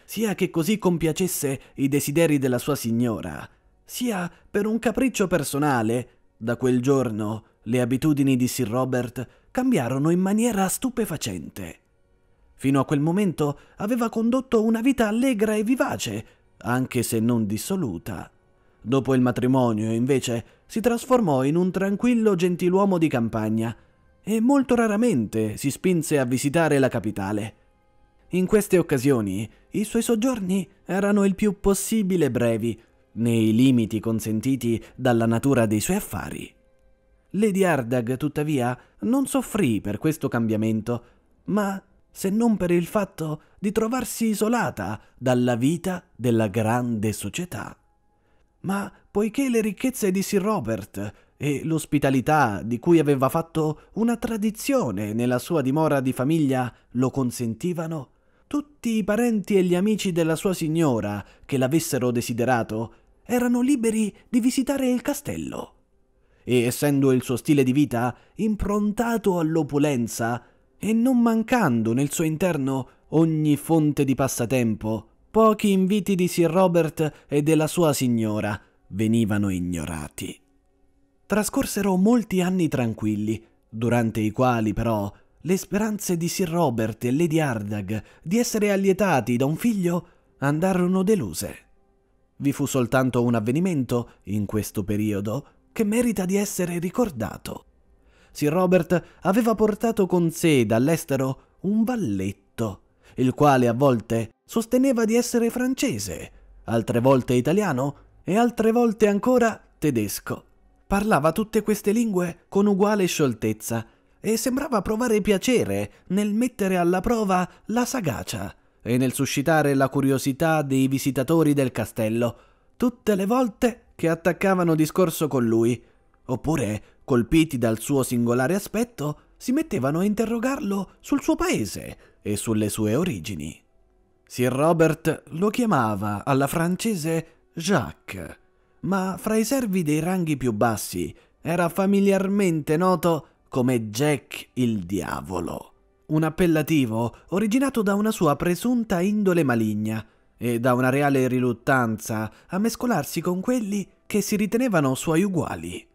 Sia che così compiacesse i desideri della sua signora, sia per un capriccio personale. Da quel giorno le abitudini di Sir Robert cambiarono in maniera stupefacente. Fino a quel momento aveva condotto una vita allegra e vivace, anche se non dissoluta. Dopo il matrimonio, invece, si trasformò in un tranquillo gentiluomo di campagna e molto raramente si spinse a visitare la capitale. In queste occasioni i suoi soggiorni erano il più possibile brevi nei limiti consentiti dalla natura dei suoi affari. Lady Ardag, tuttavia, non soffrì per questo cambiamento, ma se non per il fatto di trovarsi isolata dalla vita della grande società. Ma poiché le ricchezze di Sir Robert e l'ospitalità di cui aveva fatto una tradizione nella sua dimora di famiglia lo consentivano, tutti i parenti e gli amici della sua signora che l'avessero desiderato erano liberi di visitare il castello. E essendo il suo stile di vita improntato all'opulenza e non mancando nel suo interno ogni fonte di passatempo, pochi inviti di Sir Robert e della sua signora venivano ignorati. Trascorsero molti anni tranquilli, durante i quali però le speranze di Sir Robert e Lady Ardag di essere allietati da un figlio andarono deluse vi fu soltanto un avvenimento, in questo periodo, che merita di essere ricordato. Sir Robert aveva portato con sé dall'estero un valletto, il quale a volte sosteneva di essere francese, altre volte italiano e altre volte ancora tedesco. Parlava tutte queste lingue con uguale scioltezza e sembrava provare piacere nel mettere alla prova la sagacia e nel suscitare la curiosità dei visitatori del castello, tutte le volte che attaccavano discorso con lui, oppure, colpiti dal suo singolare aspetto, si mettevano a interrogarlo sul suo paese e sulle sue origini. Sir Robert lo chiamava alla francese Jacques, ma fra i servi dei ranghi più bassi era familiarmente noto come Jack il Diavolo un appellativo originato da una sua presunta indole maligna e da una reale riluttanza a mescolarsi con quelli che si ritenevano suoi uguali.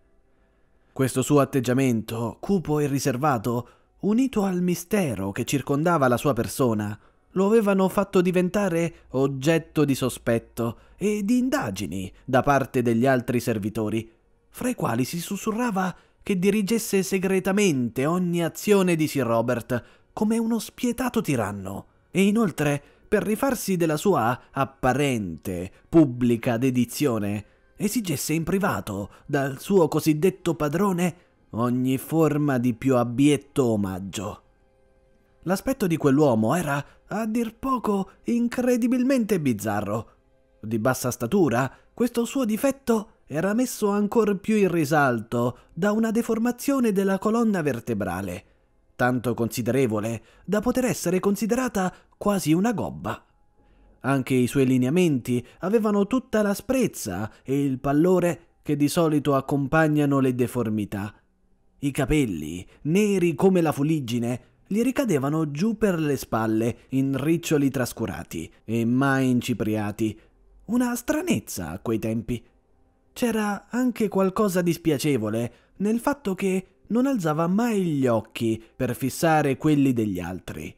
Questo suo atteggiamento, cupo e riservato, unito al mistero che circondava la sua persona, lo avevano fatto diventare oggetto di sospetto e di indagini da parte degli altri servitori, fra i quali si sussurrava che dirigesse segretamente ogni azione di Sir Robert come uno spietato tiranno e inoltre per rifarsi della sua apparente pubblica dedizione esigesse in privato dal suo cosiddetto padrone ogni forma di più abietto omaggio. L'aspetto di quell'uomo era, a dir poco, incredibilmente bizzarro. Di bassa statura, questo suo difetto era messo ancor più in risalto da una deformazione della colonna vertebrale, tanto considerevole da poter essere considerata quasi una gobba. Anche i suoi lineamenti avevano tutta l'asprezza e il pallore che di solito accompagnano le deformità. I capelli, neri come la fuliggine, gli ricadevano giù per le spalle in riccioli trascurati e mai incipriati. Una stranezza a quei tempi. C'era anche qualcosa di spiacevole nel fatto che non alzava mai gli occhi per fissare quelli degli altri.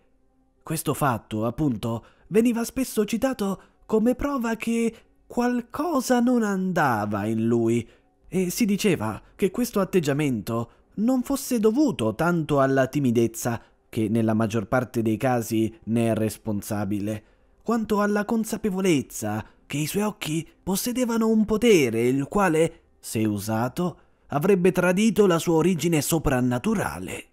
Questo fatto, appunto, veniva spesso citato come prova che qualcosa non andava in lui e si diceva che questo atteggiamento non fosse dovuto tanto alla timidezza, che nella maggior parte dei casi ne è responsabile, quanto alla consapevolezza che i suoi occhi possedevano un potere il quale, se usato, avrebbe tradito la sua origine soprannaturale.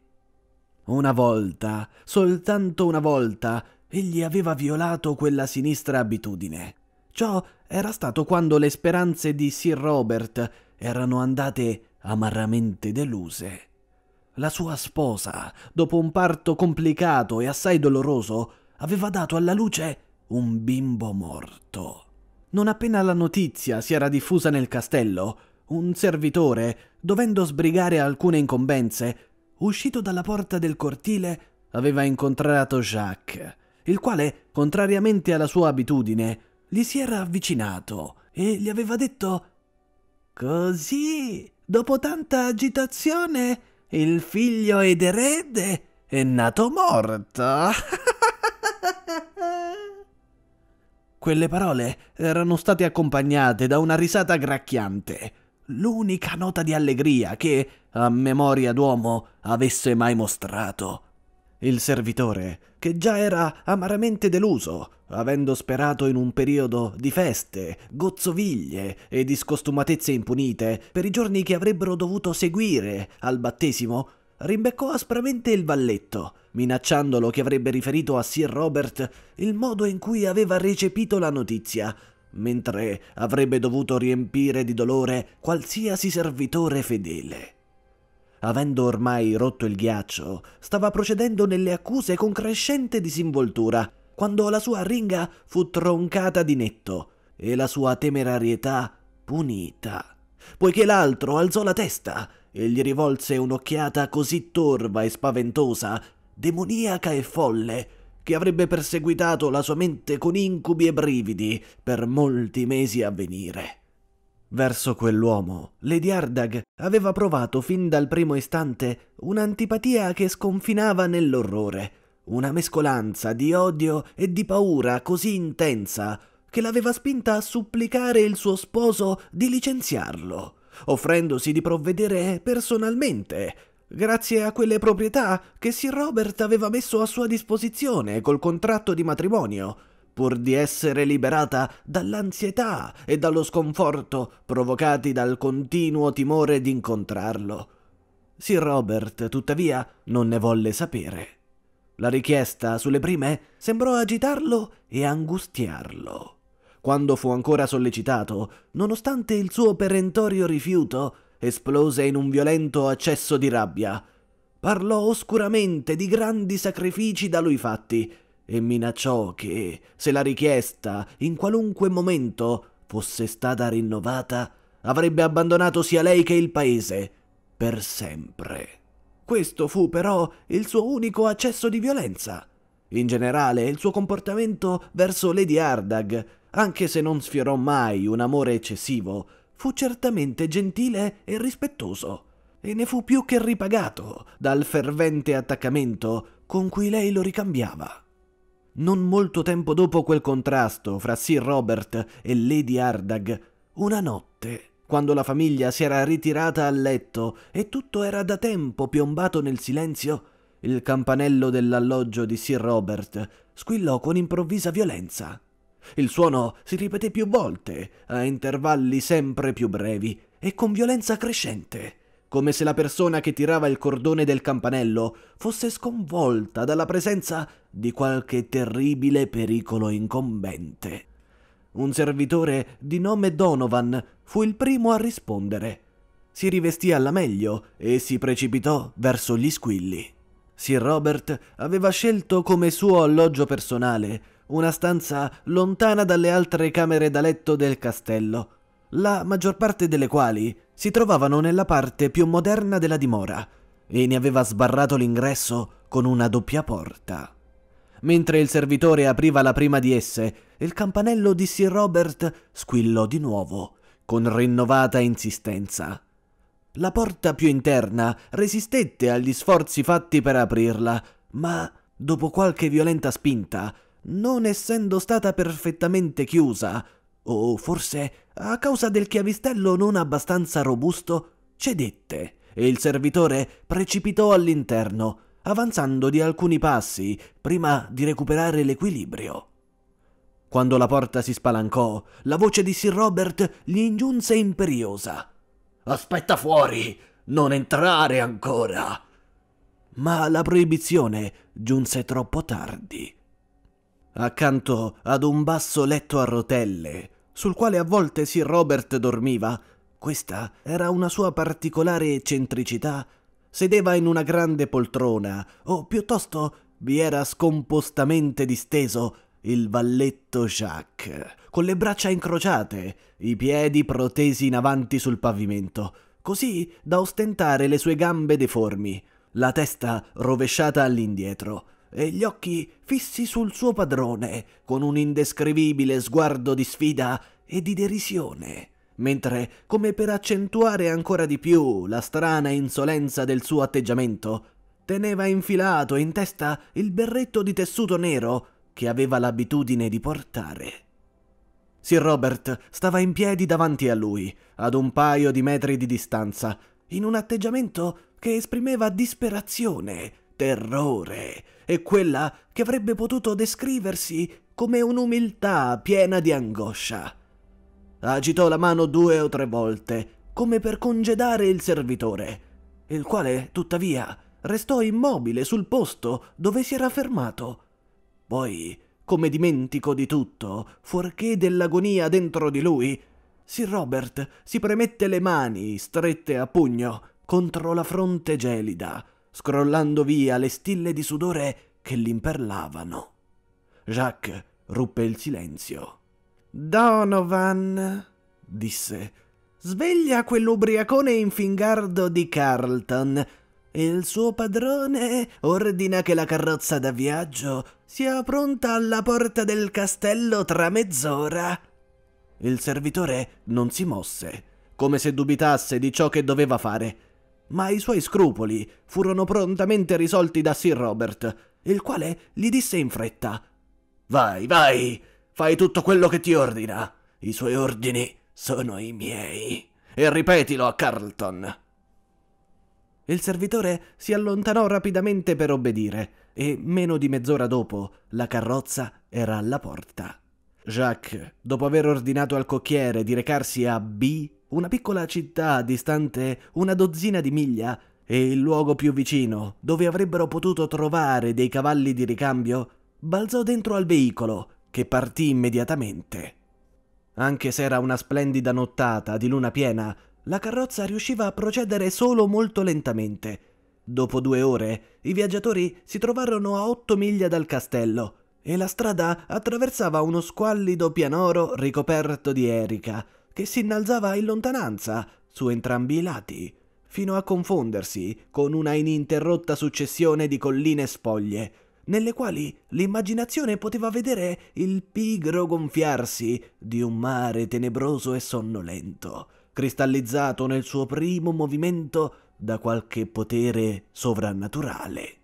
Una volta, soltanto una volta, egli aveva violato quella sinistra abitudine. Ciò era stato quando le speranze di Sir Robert erano andate amaramente deluse. La sua sposa, dopo un parto complicato e assai doloroso, aveva dato alla luce un bimbo morto. Non appena la notizia si era diffusa nel castello, un servitore dovendo sbrigare alcune incombenze, uscito dalla porta del cortile, aveva incontrato Jacques, il quale, contrariamente alla sua abitudine, gli si era avvicinato e gli aveva detto Così, dopo tanta agitazione, il figlio ed erede è nato morto. Quelle parole erano state accompagnate da una risata gracchiante l'unica nota di allegria che, a memoria d'uomo, avesse mai mostrato. Il servitore, che già era amaramente deluso, avendo sperato in un periodo di feste, gozzoviglie e di scostumatezze impunite per i giorni che avrebbero dovuto seguire al battesimo, rimbeccò aspramente il valletto, minacciandolo che avrebbe riferito a Sir Robert il modo in cui aveva recepito la notizia mentre avrebbe dovuto riempire di dolore qualsiasi servitore fedele. Avendo ormai rotto il ghiaccio, stava procedendo nelle accuse con crescente disinvoltura, quando la sua ringa fu troncata di netto e la sua temerarietà punita, poiché l'altro alzò la testa e gli rivolse un'occhiata così torva e spaventosa, demoniaca e folle, che avrebbe perseguitato la sua mente con incubi e brividi per molti mesi a venire. Verso quell'uomo, Lady Ardag aveva provato fin dal primo istante un'antipatia che sconfinava nell'orrore, una mescolanza di odio e di paura così intensa che l'aveva spinta a supplicare il suo sposo di licenziarlo, offrendosi di provvedere personalmente grazie a quelle proprietà che Sir Robert aveva messo a sua disposizione col contratto di matrimonio, pur di essere liberata dall'ansietà e dallo sconforto provocati dal continuo timore di incontrarlo. Sir Robert, tuttavia, non ne volle sapere. La richiesta sulle prime sembrò agitarlo e angustiarlo. Quando fu ancora sollecitato, nonostante il suo perentorio rifiuto, esplose in un violento accesso di rabbia. Parlò oscuramente di grandi sacrifici da lui fatti e minacciò che, se la richiesta, in qualunque momento, fosse stata rinnovata, avrebbe abbandonato sia lei che il paese, per sempre. Questo fu però il suo unico accesso di violenza. In generale, il suo comportamento verso Lady Ardag, anche se non sfiorò mai un amore eccessivo, fu certamente gentile e rispettoso, e ne fu più che ripagato dal fervente attaccamento con cui lei lo ricambiava. Non molto tempo dopo quel contrasto fra Sir Robert e Lady Ardag, una notte, quando la famiglia si era ritirata a letto e tutto era da tempo piombato nel silenzio, il campanello dell'alloggio di Sir Robert squillò con improvvisa violenza. Il suono si ripeté più volte, a intervalli sempre più brevi e con violenza crescente, come se la persona che tirava il cordone del campanello fosse sconvolta dalla presenza di qualche terribile pericolo incombente. Un servitore di nome Donovan fu il primo a rispondere. Si rivestì alla meglio e si precipitò verso gli squilli. Sir Robert aveva scelto come suo alloggio personale una stanza lontana dalle altre camere da letto del castello, la maggior parte delle quali si trovavano nella parte più moderna della dimora e ne aveva sbarrato l'ingresso con una doppia porta. Mentre il servitore apriva la prima di esse, il campanello di Sir Robert squillò di nuovo, con rinnovata insistenza. La porta più interna resistette agli sforzi fatti per aprirla, ma dopo qualche violenta spinta non essendo stata perfettamente chiusa, o forse a causa del chiavistello non abbastanza robusto, cedette e il servitore precipitò all'interno, avanzando di alcuni passi prima di recuperare l'equilibrio. Quando la porta si spalancò, la voce di Sir Robert gli ingiunse imperiosa. Aspetta fuori! Non entrare ancora! Ma la proibizione giunse troppo tardi accanto ad un basso letto a rotelle, sul quale a volte Sir Robert dormiva. Questa era una sua particolare eccentricità. Sedeva in una grande poltrona, o piuttosto vi era scompostamente disteso il valletto Jacques, con le braccia incrociate, i piedi protesi in avanti sul pavimento, così da ostentare le sue gambe deformi, la testa rovesciata all'indietro e gli occhi fissi sul suo padrone con un indescrivibile sguardo di sfida e di derisione, mentre, come per accentuare ancora di più la strana insolenza del suo atteggiamento, teneva infilato in testa il berretto di tessuto nero che aveva l'abitudine di portare. Sir Robert stava in piedi davanti a lui, ad un paio di metri di distanza, in un atteggiamento che esprimeva disperazione terrore e quella che avrebbe potuto descriversi come un'umiltà piena di angoscia. Agitò la mano due o tre volte, come per congedare il servitore, il quale, tuttavia, restò immobile sul posto dove si era fermato. Poi, come dimentico di tutto, fuorché dell'agonia dentro di lui, Sir Robert si premette le mani strette a pugno contro la fronte gelida scrollando via le stille di sudore che l'imperlavano. Jacques ruppe il silenzio. Donovan, disse, sveglia quell'ubriacone infingardo di Carlton. Il suo padrone ordina che la carrozza da viaggio sia pronta alla porta del castello tra mezz'ora. Il servitore non si mosse, come se dubitasse di ciò che doveva fare ma i suoi scrupoli furono prontamente risolti da Sir Robert, il quale gli disse in fretta Vai, vai, fai tutto quello che ti ordina. I suoi ordini sono i miei. E ripetilo a Carlton. Il servitore si allontanò rapidamente per obbedire, e meno di mezz'ora dopo la carrozza era alla porta. Jacques, dopo aver ordinato al cocchiere di recarsi a B, una piccola città distante una dozzina di miglia e il luogo più vicino dove avrebbero potuto trovare dei cavalli di ricambio, balzò dentro al veicolo, che partì immediatamente. Anche se era una splendida nottata di luna piena, la carrozza riusciva a procedere solo molto lentamente. Dopo due ore, i viaggiatori si trovarono a otto miglia dal castello e la strada attraversava uno squallido pianoro ricoperto di erica, che si innalzava in lontananza, su entrambi i lati, fino a confondersi con una ininterrotta successione di colline spoglie, nelle quali l'immaginazione poteva vedere il pigro gonfiarsi di un mare tenebroso e sonnolento, cristallizzato nel suo primo movimento da qualche potere sovrannaturale.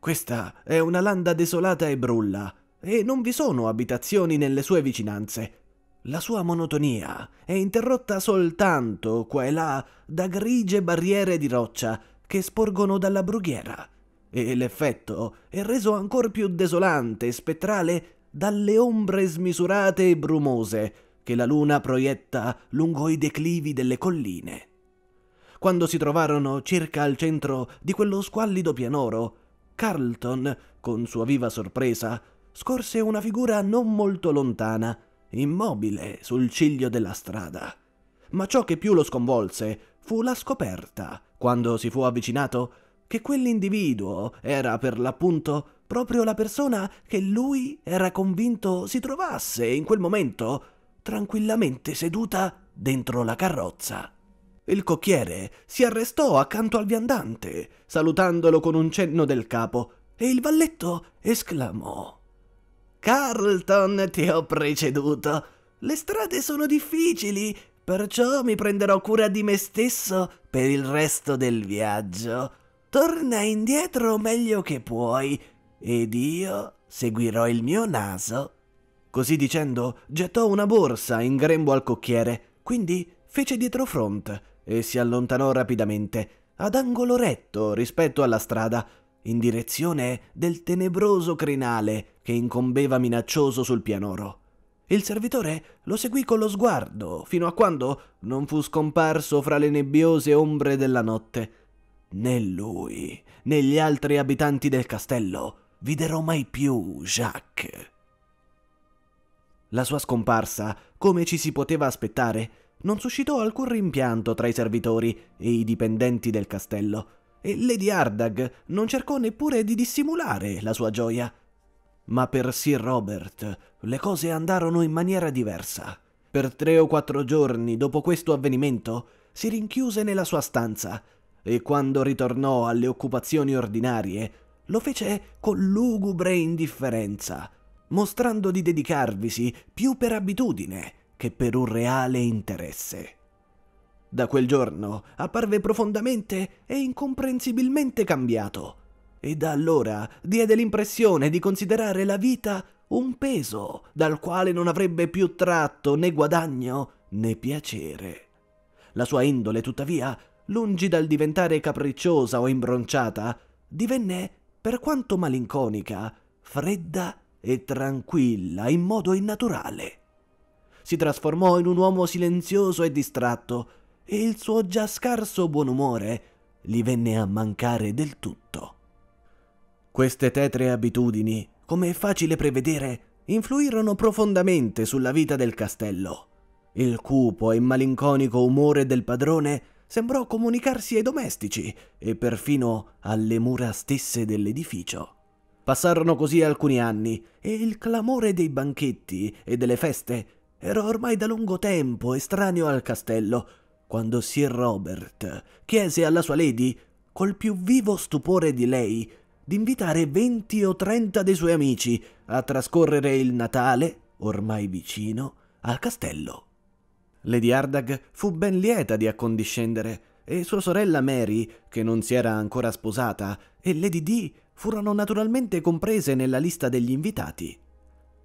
Questa è una landa desolata e brulla, e non vi sono abitazioni nelle sue vicinanze, la sua monotonia è interrotta soltanto qua e là da grigie barriere di roccia che sporgono dalla brughiera e l'effetto è reso ancora più desolante e spettrale dalle ombre smisurate e brumose che la luna proietta lungo i declivi delle colline. Quando si trovarono circa al centro di quello squallido pianoro, Carlton, con sua viva sorpresa, scorse una figura non molto lontana, immobile sul ciglio della strada. Ma ciò che più lo sconvolse fu la scoperta, quando si fu avvicinato, che quell'individuo era per l'appunto proprio la persona che lui era convinto si trovasse in quel momento tranquillamente seduta dentro la carrozza. Il cocchiere si arrestò accanto al viandante, salutandolo con un cenno del capo, e il valletto esclamò Carlton, ti ho preceduto. Le strade sono difficili, perciò mi prenderò cura di me stesso per il resto del viaggio. Torna indietro meglio che puoi, ed io seguirò il mio naso. Così dicendo, gettò una borsa in grembo al cocchiere, quindi fece dietro front e si allontanò rapidamente, ad angolo retto rispetto alla strada, in direzione del tenebroso crinale che incombeva minaccioso sul pianoro. Il servitore lo seguì con lo sguardo, fino a quando non fu scomparso fra le nebbiose ombre della notte. Né lui, né gli altri abitanti del castello videro mai più Jacques. La sua scomparsa, come ci si poteva aspettare, non suscitò alcun rimpianto tra i servitori e i dipendenti del castello, e Lady Ardag non cercò neppure di dissimulare la sua gioia ma per Sir Robert le cose andarono in maniera diversa. Per tre o quattro giorni dopo questo avvenimento si rinchiuse nella sua stanza e quando ritornò alle occupazioni ordinarie lo fece con lugubre indifferenza, mostrando di dedicarvisi più per abitudine che per un reale interesse. Da quel giorno apparve profondamente e incomprensibilmente cambiato e da allora diede l'impressione di considerare la vita un peso dal quale non avrebbe più tratto né guadagno né piacere. La sua indole, tuttavia, lungi dal diventare capricciosa o imbronciata, divenne, per quanto malinconica, fredda e tranquilla in modo innaturale. Si trasformò in un uomo silenzioso e distratto e il suo già scarso buon umore gli venne a mancare del tutto. Queste tetre abitudini, come è facile prevedere, influirono profondamente sulla vita del castello. Il cupo e malinconico umore del padrone sembrò comunicarsi ai domestici e perfino alle mura stesse dell'edificio. Passarono così alcuni anni e il clamore dei banchetti e delle feste era ormai da lungo tempo estraneo al castello, quando Sir Robert chiese alla sua lady, col più vivo stupore di lei, di invitare 20 o 30 dei suoi amici a trascorrere il Natale, ormai vicino, al castello. Lady Ardag fu ben lieta di accondiscendere e sua sorella Mary, che non si era ancora sposata, e Lady Dee furono naturalmente comprese nella lista degli invitati.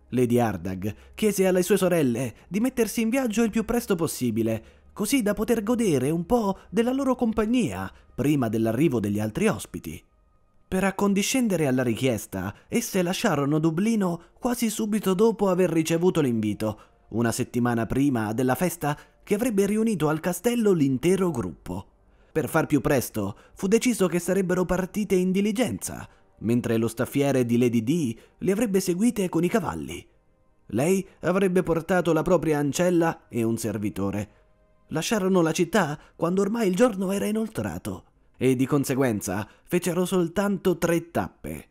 Lady Ardag chiese alle sue sorelle di mettersi in viaggio il più presto possibile, così da poter godere un po' della loro compagnia prima dell'arrivo degli altri ospiti. Per accondiscendere alla richiesta, esse lasciarono Dublino quasi subito dopo aver ricevuto l'invito, una settimana prima della festa che avrebbe riunito al castello l'intero gruppo. Per far più presto, fu deciso che sarebbero partite in diligenza, mentre lo staffiere di Lady D le avrebbe seguite con i cavalli. Lei avrebbe portato la propria ancella e un servitore. Lasciarono la città quando ormai il giorno era inoltrato e di conseguenza fecero soltanto tre tappe.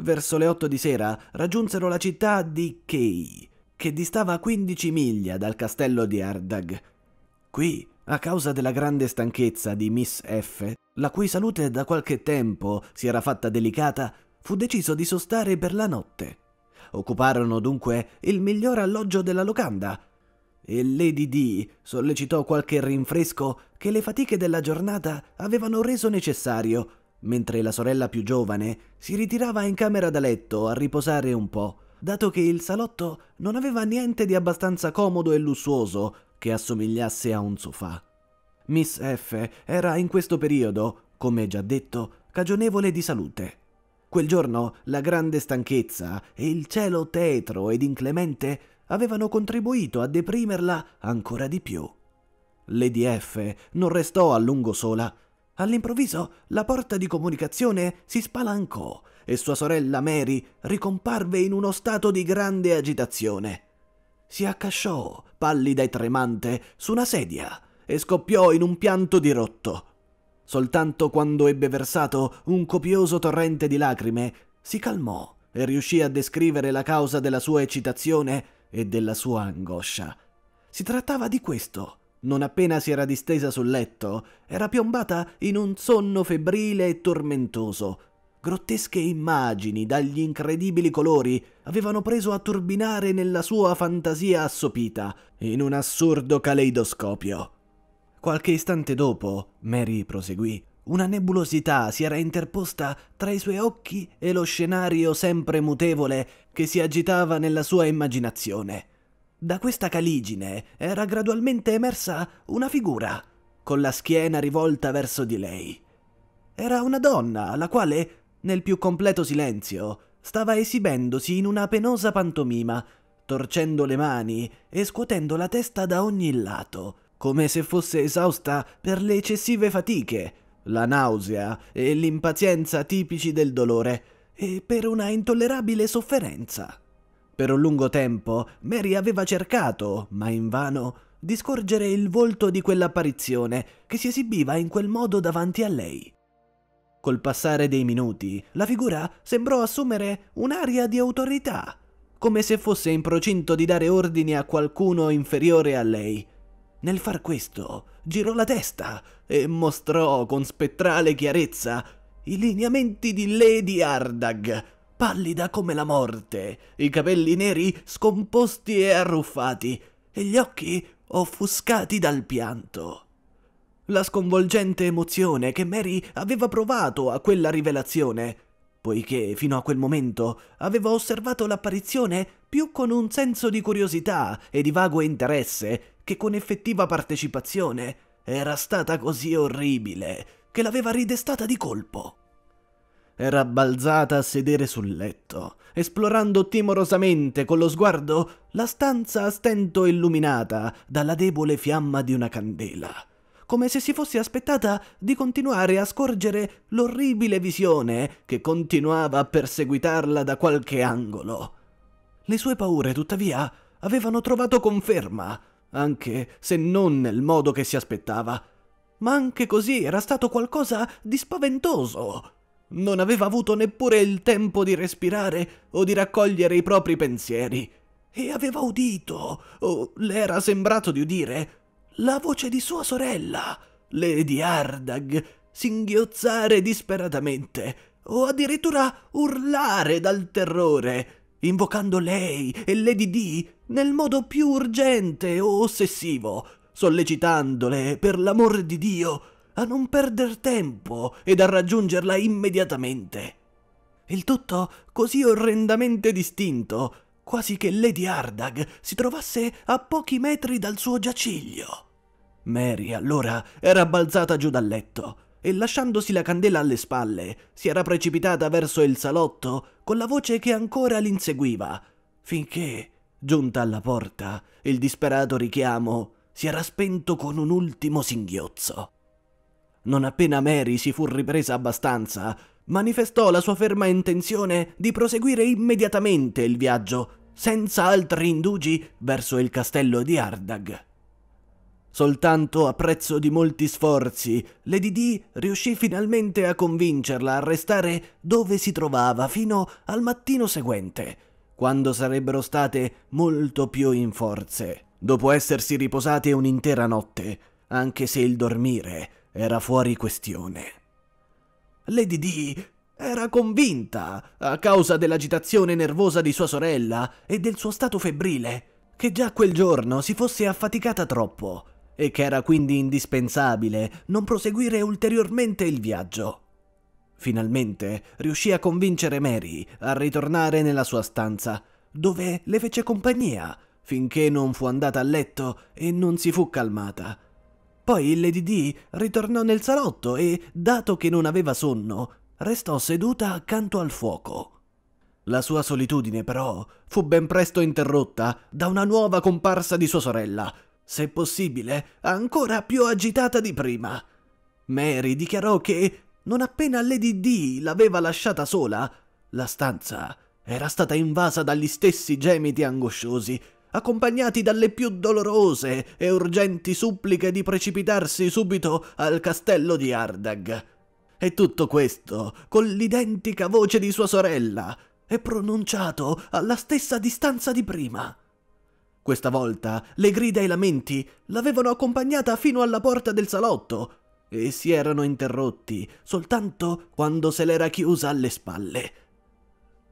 Verso le otto di sera raggiunsero la città di Kei, che distava 15 miglia dal castello di Ardag. Qui, a causa della grande stanchezza di Miss F, la cui salute da qualche tempo si era fatta delicata, fu deciso di sostare per la notte. Occuparono dunque il miglior alloggio della locanda, e Lady D sollecitò qualche rinfresco che le fatiche della giornata avevano reso necessario, mentre la sorella più giovane si ritirava in camera da letto a riposare un po', dato che il salotto non aveva niente di abbastanza comodo e lussuoso che assomigliasse a un sofà. Miss F era in questo periodo, come già detto, cagionevole di salute. Quel giorno la grande stanchezza e il cielo tetro ed inclemente avevano contribuito a deprimerla ancora di più. Lady F non restò a lungo sola. All'improvviso la porta di comunicazione si spalancò e sua sorella Mary ricomparve in uno stato di grande agitazione. Si accasciò, pallida e tremante, su una sedia e scoppiò in un pianto dirotto. Soltanto quando ebbe versato un copioso torrente di lacrime, si calmò e riuscì a descrivere la causa della sua eccitazione e della sua angoscia. Si trattava di questo. Non appena si era distesa sul letto, era piombata in un sonno febbrile e tormentoso. Grottesche immagini dagli incredibili colori avevano preso a turbinare nella sua fantasia assopita, in un assurdo caleidoscopio. Qualche istante dopo, Mary proseguì. Una nebulosità si era interposta tra i suoi occhi e lo scenario sempre mutevole che si agitava nella sua immaginazione. Da questa caligine era gradualmente emersa una figura, con la schiena rivolta verso di lei. Era una donna, la quale, nel più completo silenzio, stava esibendosi in una penosa pantomima, torcendo le mani e scuotendo la testa da ogni lato, come se fosse esausta per le eccessive fatiche la nausea e l'impazienza tipici del dolore, e per una intollerabile sofferenza. Per un lungo tempo Mary aveva cercato, ma invano, di scorgere il volto di quell'apparizione che si esibiva in quel modo davanti a lei. Col passare dei minuti, la figura sembrò assumere un'aria di autorità, come se fosse in procinto di dare ordini a qualcuno inferiore a lei. Nel far questo, girò la testa e mostrò con spettrale chiarezza i lineamenti di Lady Ardag, pallida come la morte, i capelli neri scomposti e arruffati, e gli occhi offuscati dal pianto. La sconvolgente emozione che Mary aveva provato a quella rivelazione poiché fino a quel momento aveva osservato l'apparizione più con un senso di curiosità e di vago interesse che con effettiva partecipazione era stata così orribile che l'aveva ridestata di colpo. Era balzata a sedere sul letto, esplorando timorosamente con lo sguardo la stanza a stento illuminata dalla debole fiamma di una candela come se si fosse aspettata di continuare a scorgere l'orribile visione che continuava a perseguitarla da qualche angolo. Le sue paure, tuttavia, avevano trovato conferma, anche se non nel modo che si aspettava. Ma anche così era stato qualcosa di spaventoso. Non aveva avuto neppure il tempo di respirare o di raccogliere i propri pensieri. E aveva udito, o le era sembrato di udire, la voce di sua sorella, Lady Ardag, singhiozzare disperatamente o addirittura urlare dal terrore, invocando lei e Lady D nel modo più urgente o ossessivo, sollecitandole, per l'amor di Dio, a non perdere tempo ed a raggiungerla immediatamente. Il tutto così orrendamente distinto, quasi che Lady Ardag si trovasse a pochi metri dal suo giaciglio. Mary allora era balzata giù dal letto e lasciandosi la candela alle spalle si era precipitata verso il salotto con la voce che ancora l'inseguiva, finché, giunta alla porta, il disperato richiamo si era spento con un ultimo singhiozzo. Non appena Mary si fu ripresa abbastanza, manifestò la sua ferma intenzione di proseguire immediatamente il viaggio, senza altri indugi, verso il castello di Ardag. Soltanto a prezzo di molti sforzi, Lady D riuscì finalmente a convincerla a restare dove si trovava fino al mattino seguente, quando sarebbero state molto più in forze, dopo essersi riposate un'intera notte, anche se il dormire era fuori questione. Lady D era convinta, a causa dell'agitazione nervosa di sua sorella e del suo stato febbrile, che già quel giorno si fosse affaticata troppo e che era quindi indispensabile non proseguire ulteriormente il viaggio. Finalmente riuscì a convincere Mary a ritornare nella sua stanza, dove le fece compagnia finché non fu andata a letto e non si fu calmata. Poi Lady D ritornò nel salotto e, dato che non aveva sonno, restò seduta accanto al fuoco. La sua solitudine, però, fu ben presto interrotta da una nuova comparsa di sua sorella, se possibile, ancora più agitata di prima. Mary dichiarò che, non appena Lady D l'aveva lasciata sola, la stanza era stata invasa dagli stessi gemiti angosciosi, accompagnati dalle più dolorose e urgenti suppliche di precipitarsi subito al castello di Ardag. E tutto questo con l'identica voce di sua sorella, e pronunciato alla stessa distanza di prima. Questa volta le grida e i lamenti l'avevano accompagnata fino alla porta del salotto e si erano interrotti soltanto quando se l'era chiusa alle spalle.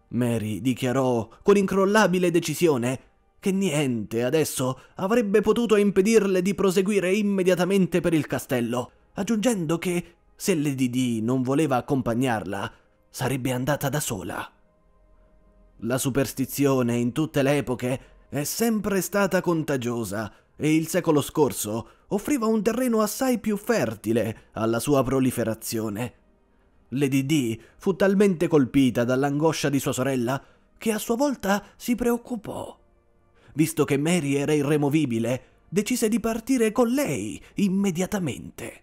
Mary dichiarò con incrollabile decisione che niente adesso avrebbe potuto impedirle di proseguire immediatamente per il castello, aggiungendo che se Lady Di non voleva accompagnarla, sarebbe andata da sola. La superstizione in tutte le epoche è sempre stata contagiosa e il secolo scorso offriva un terreno assai più fertile alla sua proliferazione. Lady D fu talmente colpita dall'angoscia di sua sorella che a sua volta si preoccupò. Visto che Mary era irremovibile, decise di partire con lei immediatamente.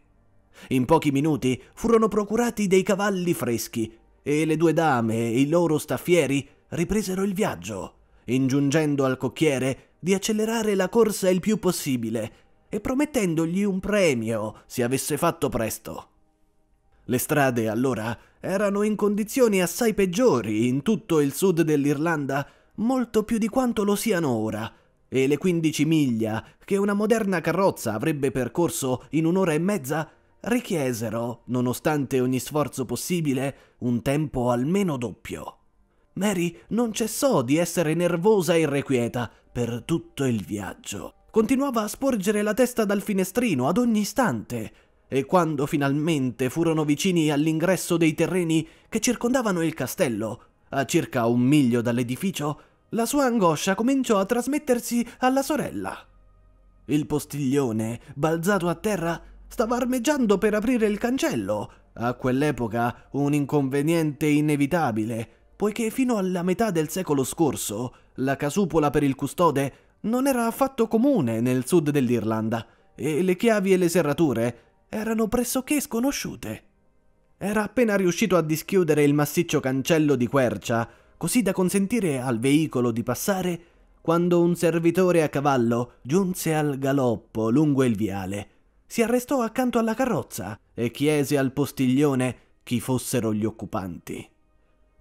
In pochi minuti furono procurati dei cavalli freschi e le due dame e i loro staffieri ripresero il viaggio ingiungendo al cocchiere di accelerare la corsa il più possibile e promettendogli un premio se avesse fatto presto. Le strade allora erano in condizioni assai peggiori in tutto il sud dell'Irlanda, molto più di quanto lo siano ora, e le 15 miglia che una moderna carrozza avrebbe percorso in un'ora e mezza richiesero, nonostante ogni sforzo possibile, un tempo almeno doppio. Mary non cessò di essere nervosa e irrequieta per tutto il viaggio. Continuava a sporgere la testa dal finestrino ad ogni istante e quando finalmente furono vicini all'ingresso dei terreni che circondavano il castello, a circa un miglio dall'edificio, la sua angoscia cominciò a trasmettersi alla sorella. Il postiglione, balzato a terra, stava armeggiando per aprire il cancello, a quell'epoca un inconveniente inevitabile poiché fino alla metà del secolo scorso la casupola per il custode non era affatto comune nel sud dell'Irlanda e le chiavi e le serrature erano pressoché sconosciute. Era appena riuscito a dischiudere il massiccio cancello di quercia, così da consentire al veicolo di passare, quando un servitore a cavallo giunse al galoppo lungo il viale, si arrestò accanto alla carrozza e chiese al postiglione chi fossero gli occupanti.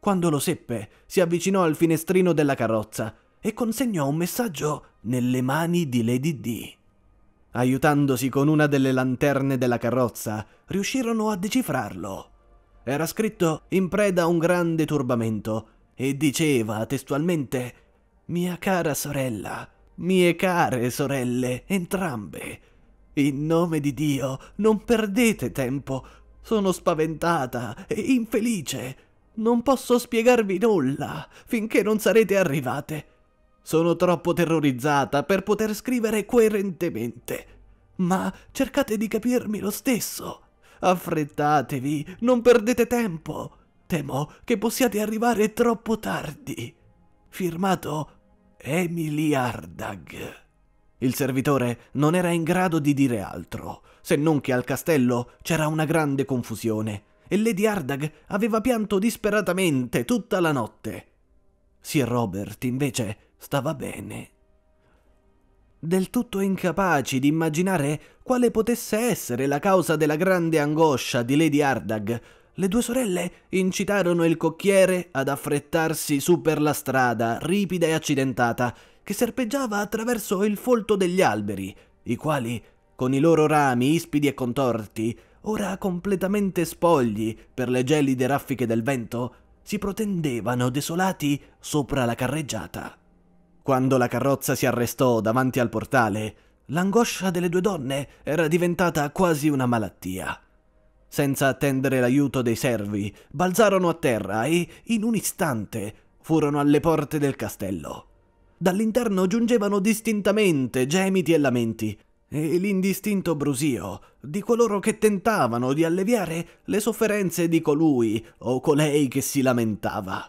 Quando lo seppe, si avvicinò al finestrino della carrozza e consegnò un messaggio nelle mani di Lady D. Aiutandosi con una delle lanterne della carrozza, riuscirono a decifrarlo. Era scritto in preda a un grande turbamento e diceva testualmente Mia cara sorella, mie care sorelle, entrambe, in nome di Dio non perdete tempo, sono spaventata e infelice non posso spiegarvi nulla finché non sarete arrivate. Sono troppo terrorizzata per poter scrivere coerentemente. Ma cercate di capirmi lo stesso. Affrettatevi, non perdete tempo. Temo che possiate arrivare troppo tardi. Firmato Emily Ardag. Il servitore non era in grado di dire altro, se non che al castello c'era una grande confusione e Lady Ardag aveva pianto disperatamente tutta la notte. Sir Robert, invece, stava bene. Del tutto incapaci di immaginare quale potesse essere la causa della grande angoscia di Lady Ardag, le due sorelle incitarono il cocchiere ad affrettarsi su per la strada, ripida e accidentata, che serpeggiava attraverso il folto degli alberi, i quali, con i loro rami ispidi e contorti, ora completamente spogli per le gelide raffiche del vento, si protendevano desolati sopra la carreggiata. Quando la carrozza si arrestò davanti al portale, l'angoscia delle due donne era diventata quasi una malattia. Senza attendere l'aiuto dei servi, balzarono a terra e, in un istante, furono alle porte del castello. Dall'interno giungevano distintamente gemiti e lamenti, e l'indistinto brusio di coloro che tentavano di alleviare le sofferenze di colui o colei che si lamentava.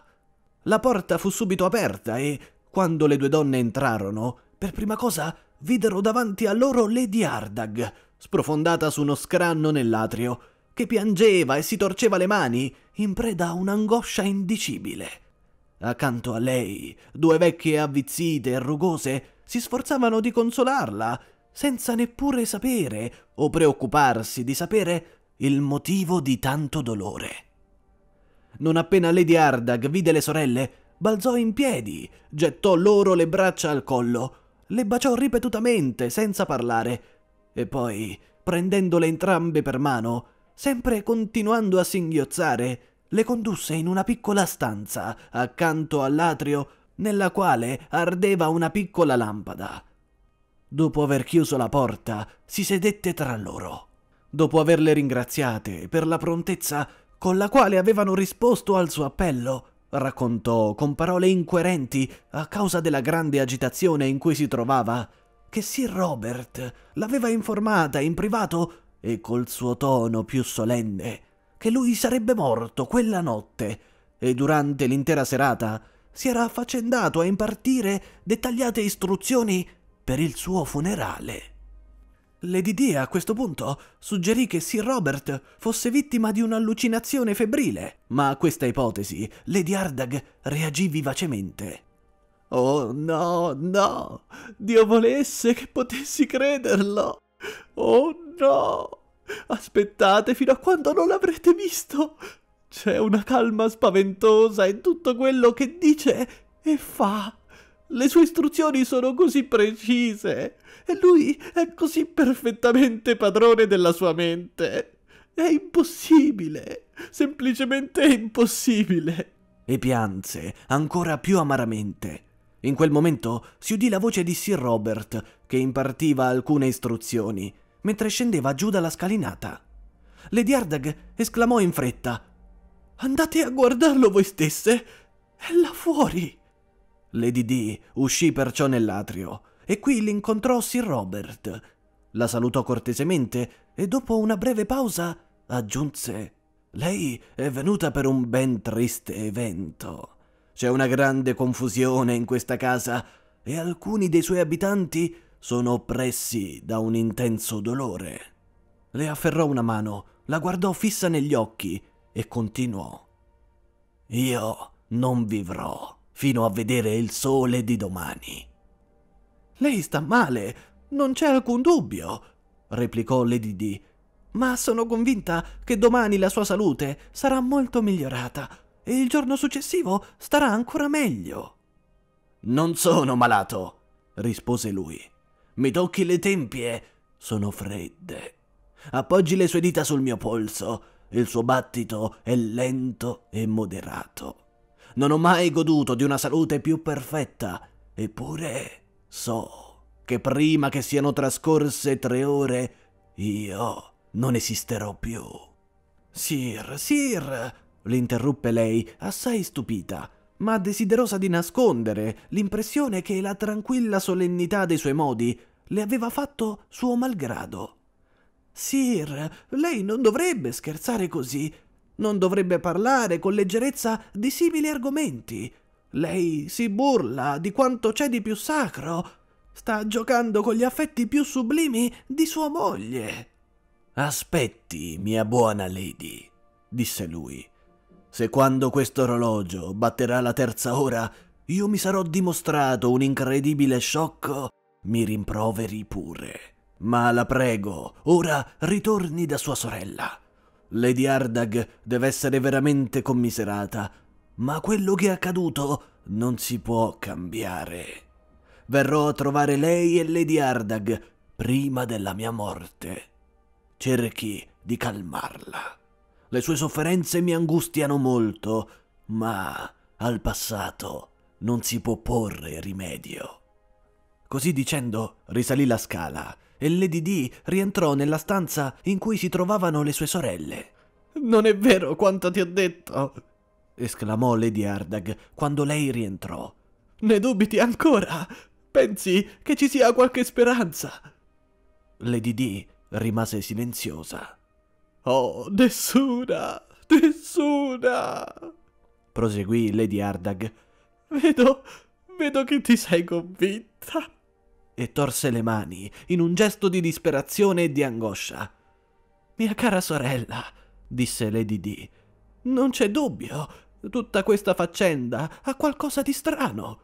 La porta fu subito aperta e, quando le due donne entrarono, per prima cosa videro davanti a loro Lady Ardag, sprofondata su uno scranno nell'atrio, che piangeva e si torceva le mani in preda a un'angoscia indicibile. Accanto a lei, due vecchie avvizzite e rugose si sforzavano di consolarla senza neppure sapere o preoccuparsi di sapere il motivo di tanto dolore. Non appena Lady Ardag vide le sorelle, balzò in piedi, gettò loro le braccia al collo, le baciò ripetutamente senza parlare e poi, prendendole entrambe per mano, sempre continuando a singhiozzare, le condusse in una piccola stanza accanto all'atrio nella quale ardeva una piccola lampada. Dopo aver chiuso la porta, si sedette tra loro. Dopo averle ringraziate per la prontezza con la quale avevano risposto al suo appello, raccontò con parole incoerenti a causa della grande agitazione in cui si trovava che Sir Robert l'aveva informata in privato e col suo tono più solenne che lui sarebbe morto quella notte e durante l'intera serata si era affaccendato a impartire dettagliate istruzioni per il suo funerale. Lady D a questo punto suggerì che Sir Robert fosse vittima di un'allucinazione febbrile, ma a questa ipotesi Lady Ardag reagì vivacemente. Oh no, no, Dio volesse che potessi crederlo. Oh no, aspettate fino a quando non l'avrete visto. C'è una calma spaventosa in tutto quello che dice e fa. Le sue istruzioni sono così precise e lui è così perfettamente padrone della sua mente. È impossibile, semplicemente è impossibile. E pianse ancora più amaramente. In quel momento si udì la voce di Sir Robert che impartiva alcune istruzioni mentre scendeva giù dalla scalinata. Lady Ardag esclamò in fretta: Andate a guardarlo voi stesse! È là fuori! Lady D uscì perciò nell'atrio e qui l'incontrò Sir Robert. La salutò cortesemente e dopo una breve pausa aggiunse «Lei è venuta per un ben triste evento. C'è una grande confusione in questa casa e alcuni dei suoi abitanti sono oppressi da un intenso dolore». Le afferrò una mano, la guardò fissa negli occhi e continuò «Io non vivrò» fino a vedere il sole di domani. Lei sta male, non c'è alcun dubbio, replicò Lady D. Ma sono convinta che domani la sua salute sarà molto migliorata e il giorno successivo starà ancora meglio. Non sono malato, rispose lui. Mi tocchi le tempie, sono fredde. Appoggi le sue dita sul mio polso, il suo battito è lento e moderato non ho mai goduto di una salute più perfetta, eppure so che prima che siano trascorse tre ore, io non esisterò più. Sir, Sir, l'interruppe lei, assai stupita, ma desiderosa di nascondere l'impressione che la tranquilla solennità dei suoi modi le aveva fatto suo malgrado. Sir, lei non dovrebbe scherzare così. Non dovrebbe parlare con leggerezza di simili argomenti. Lei si burla di quanto c'è di più sacro. Sta giocando con gli affetti più sublimi di sua moglie. Aspetti, mia buona lady, disse lui. Se quando questo orologio batterà la terza ora, io mi sarò dimostrato un incredibile sciocco, mi rimproveri pure. Ma la prego, ora ritorni da sua sorella Lady Ardag deve essere veramente commiserata, ma quello che è accaduto non si può cambiare. Verrò a trovare lei e Lady Ardag prima della mia morte. Cerchi di calmarla. Le sue sofferenze mi angustiano molto, ma al passato non si può porre rimedio. Così dicendo risalì la scala e Lady D rientrò nella stanza in cui si trovavano le sue sorelle. Non è vero quanto ti ho detto, esclamò Lady Ardag quando lei rientrò. Ne dubiti ancora? Pensi che ci sia qualche speranza? Lady D rimase silenziosa. Oh, nessuna, nessuna, proseguì Lady Ardag. Vedo, vedo che ti sei convinta e torse le mani in un gesto di disperazione e di angoscia. Mia cara sorella, disse Lady D, non c'è dubbio, tutta questa faccenda ha qualcosa di strano.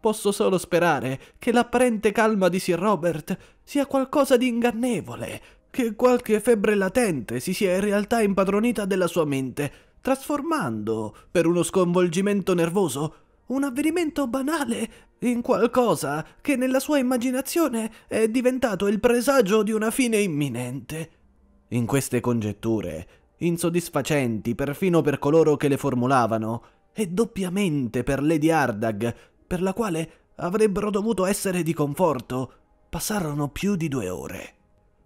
Posso solo sperare che l'apparente calma di Sir Robert sia qualcosa di ingannevole, che qualche febbre latente si sia in realtà impadronita della sua mente, trasformando, per uno sconvolgimento nervoso, un avvenimento banale in qualcosa che nella sua immaginazione è diventato il presagio di una fine imminente. In queste congetture, insoddisfacenti perfino per coloro che le formulavano, e doppiamente per Lady Ardag, per la quale avrebbero dovuto essere di conforto, passarono più di due ore.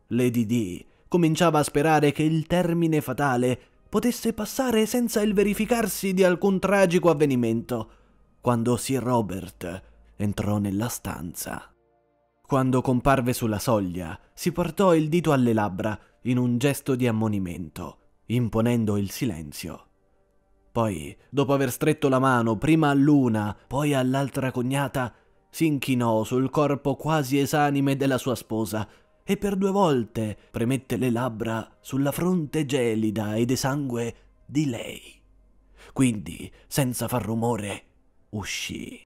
Lady D cominciava a sperare che il termine fatale potesse passare senza il verificarsi di alcun tragico avvenimento, quando Sir Robert entrò nella stanza. Quando comparve sulla soglia, si portò il dito alle labbra in un gesto di ammonimento, imponendo il silenzio. Poi, dopo aver stretto la mano prima all'una, poi all'altra cognata, si inchinò sul corpo quasi esanime della sua sposa e per due volte premette le labbra sulla fronte gelida ed esangue di lei. Quindi, senza far rumore, uscì.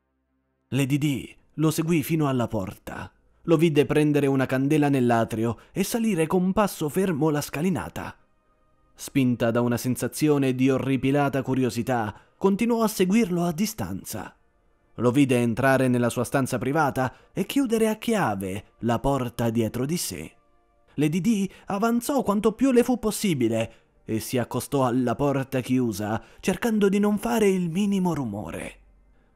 Lady D lo seguì fino alla porta. Lo vide prendere una candela nell'atrio e salire con passo fermo la scalinata. Spinta da una sensazione di orripilata curiosità, continuò a seguirlo a distanza. Lo vide entrare nella sua stanza privata e chiudere a chiave la porta dietro di sé. Lady D avanzò quanto più le fu possibile e si accostò alla porta chiusa, cercando di non fare il minimo rumore.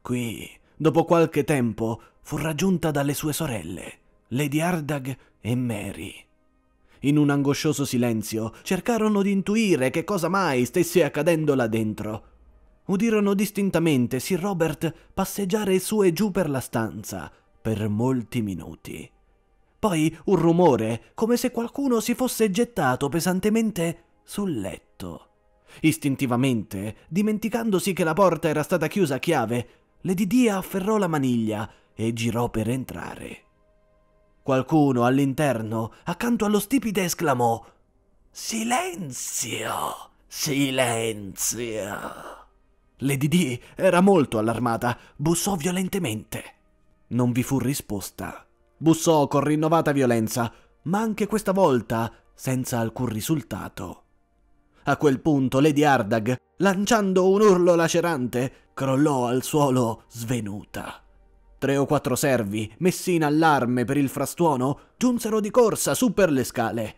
Qui dopo qualche tempo fu raggiunta dalle sue sorelle, Lady Ardag e Mary. In un angoscioso silenzio cercarono di intuire che cosa mai stesse accadendo là dentro. Udirono distintamente Sir Robert passeggiare su e giù per la stanza per molti minuti. Poi un rumore, come se qualcuno si fosse gettato pesantemente sul letto. Istintivamente, dimenticandosi che la porta era stata chiusa a chiave, Lady Dia afferrò la maniglia e girò per entrare. Qualcuno all'interno, accanto allo stipite, esclamò Silenzio! Silenzio! Lady D era molto allarmata, bussò violentemente. Non vi fu risposta. Bussò con rinnovata violenza, ma anche questa volta senza alcun risultato. A quel punto Lady Ardag, lanciando un urlo lacerante, crollò al suolo svenuta. Tre o quattro servi, messi in allarme per il frastuono, giunsero di corsa su per le scale.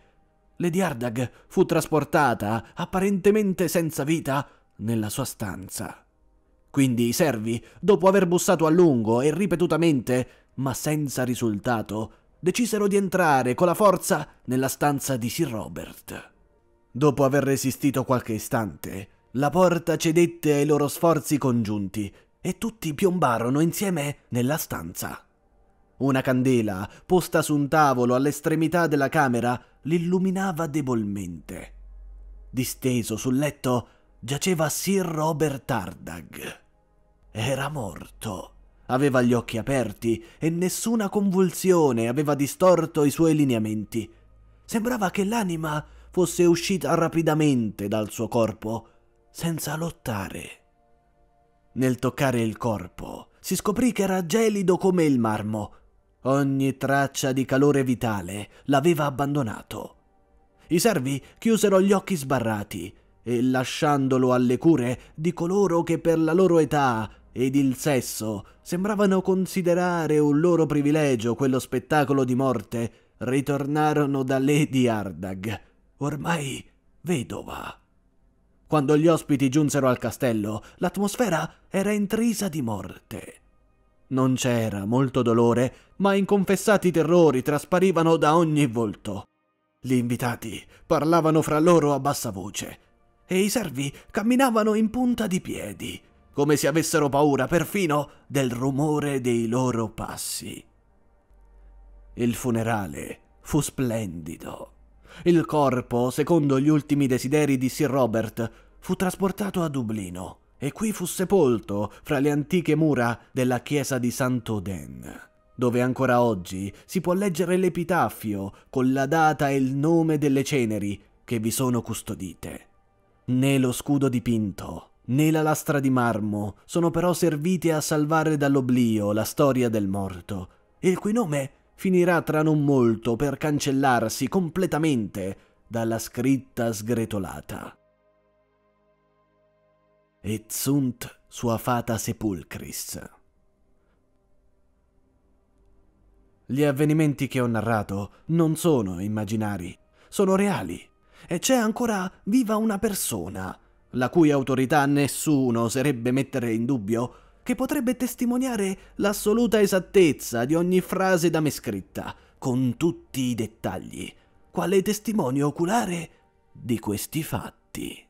Lady Ardag fu trasportata, apparentemente senza vita, nella sua stanza. Quindi i servi, dopo aver bussato a lungo e ripetutamente, ma senza risultato, decisero di entrare con la forza nella stanza di Sir Robert. Dopo aver resistito qualche istante, la porta cedette ai loro sforzi congiunti e tutti piombarono insieme nella stanza. Una candela, posta su un tavolo all'estremità della camera, l'illuminava debolmente. Disteso sul letto giaceva Sir Robert Tardag. Era morto. Aveva gli occhi aperti e nessuna convulsione aveva distorto i suoi lineamenti. Sembrava che l'anima fosse uscita rapidamente dal suo corpo, senza lottare. Nel toccare il corpo si scoprì che era gelido come il marmo. Ogni traccia di calore vitale l'aveva abbandonato. I servi chiusero gli occhi sbarrati e lasciandolo alle cure di coloro che per la loro età ed il sesso sembravano considerare un loro privilegio quello spettacolo di morte, ritornarono da Lady Ardag ormai vedova. Quando gli ospiti giunsero al castello, l'atmosfera era intrisa di morte. Non c'era molto dolore, ma inconfessati terrori trasparivano da ogni volto. Gli invitati parlavano fra loro a bassa voce e i servi camminavano in punta di piedi, come se avessero paura perfino del rumore dei loro passi. Il funerale fu splendido. Il corpo, secondo gli ultimi desideri di Sir Robert, fu trasportato a Dublino e qui fu sepolto fra le antiche mura della chiesa di Sant'Oden, dove ancora oggi si può leggere l'epitafio con la data e il nome delle ceneri che vi sono custodite. Né lo scudo dipinto né la lastra di marmo sono però servite a salvare dall'oblio la storia del morto, il cui nome finirà tra non molto per cancellarsi completamente dalla scritta sgretolata. Et sunt sua fata sepulcris. Gli avvenimenti che ho narrato non sono immaginari, sono reali. E c'è ancora viva una persona, la cui autorità nessuno oserebbe mettere in dubbio che potrebbe testimoniare l'assoluta esattezza di ogni frase da me scritta, con tutti i dettagli, quale testimonio oculare di questi fatti.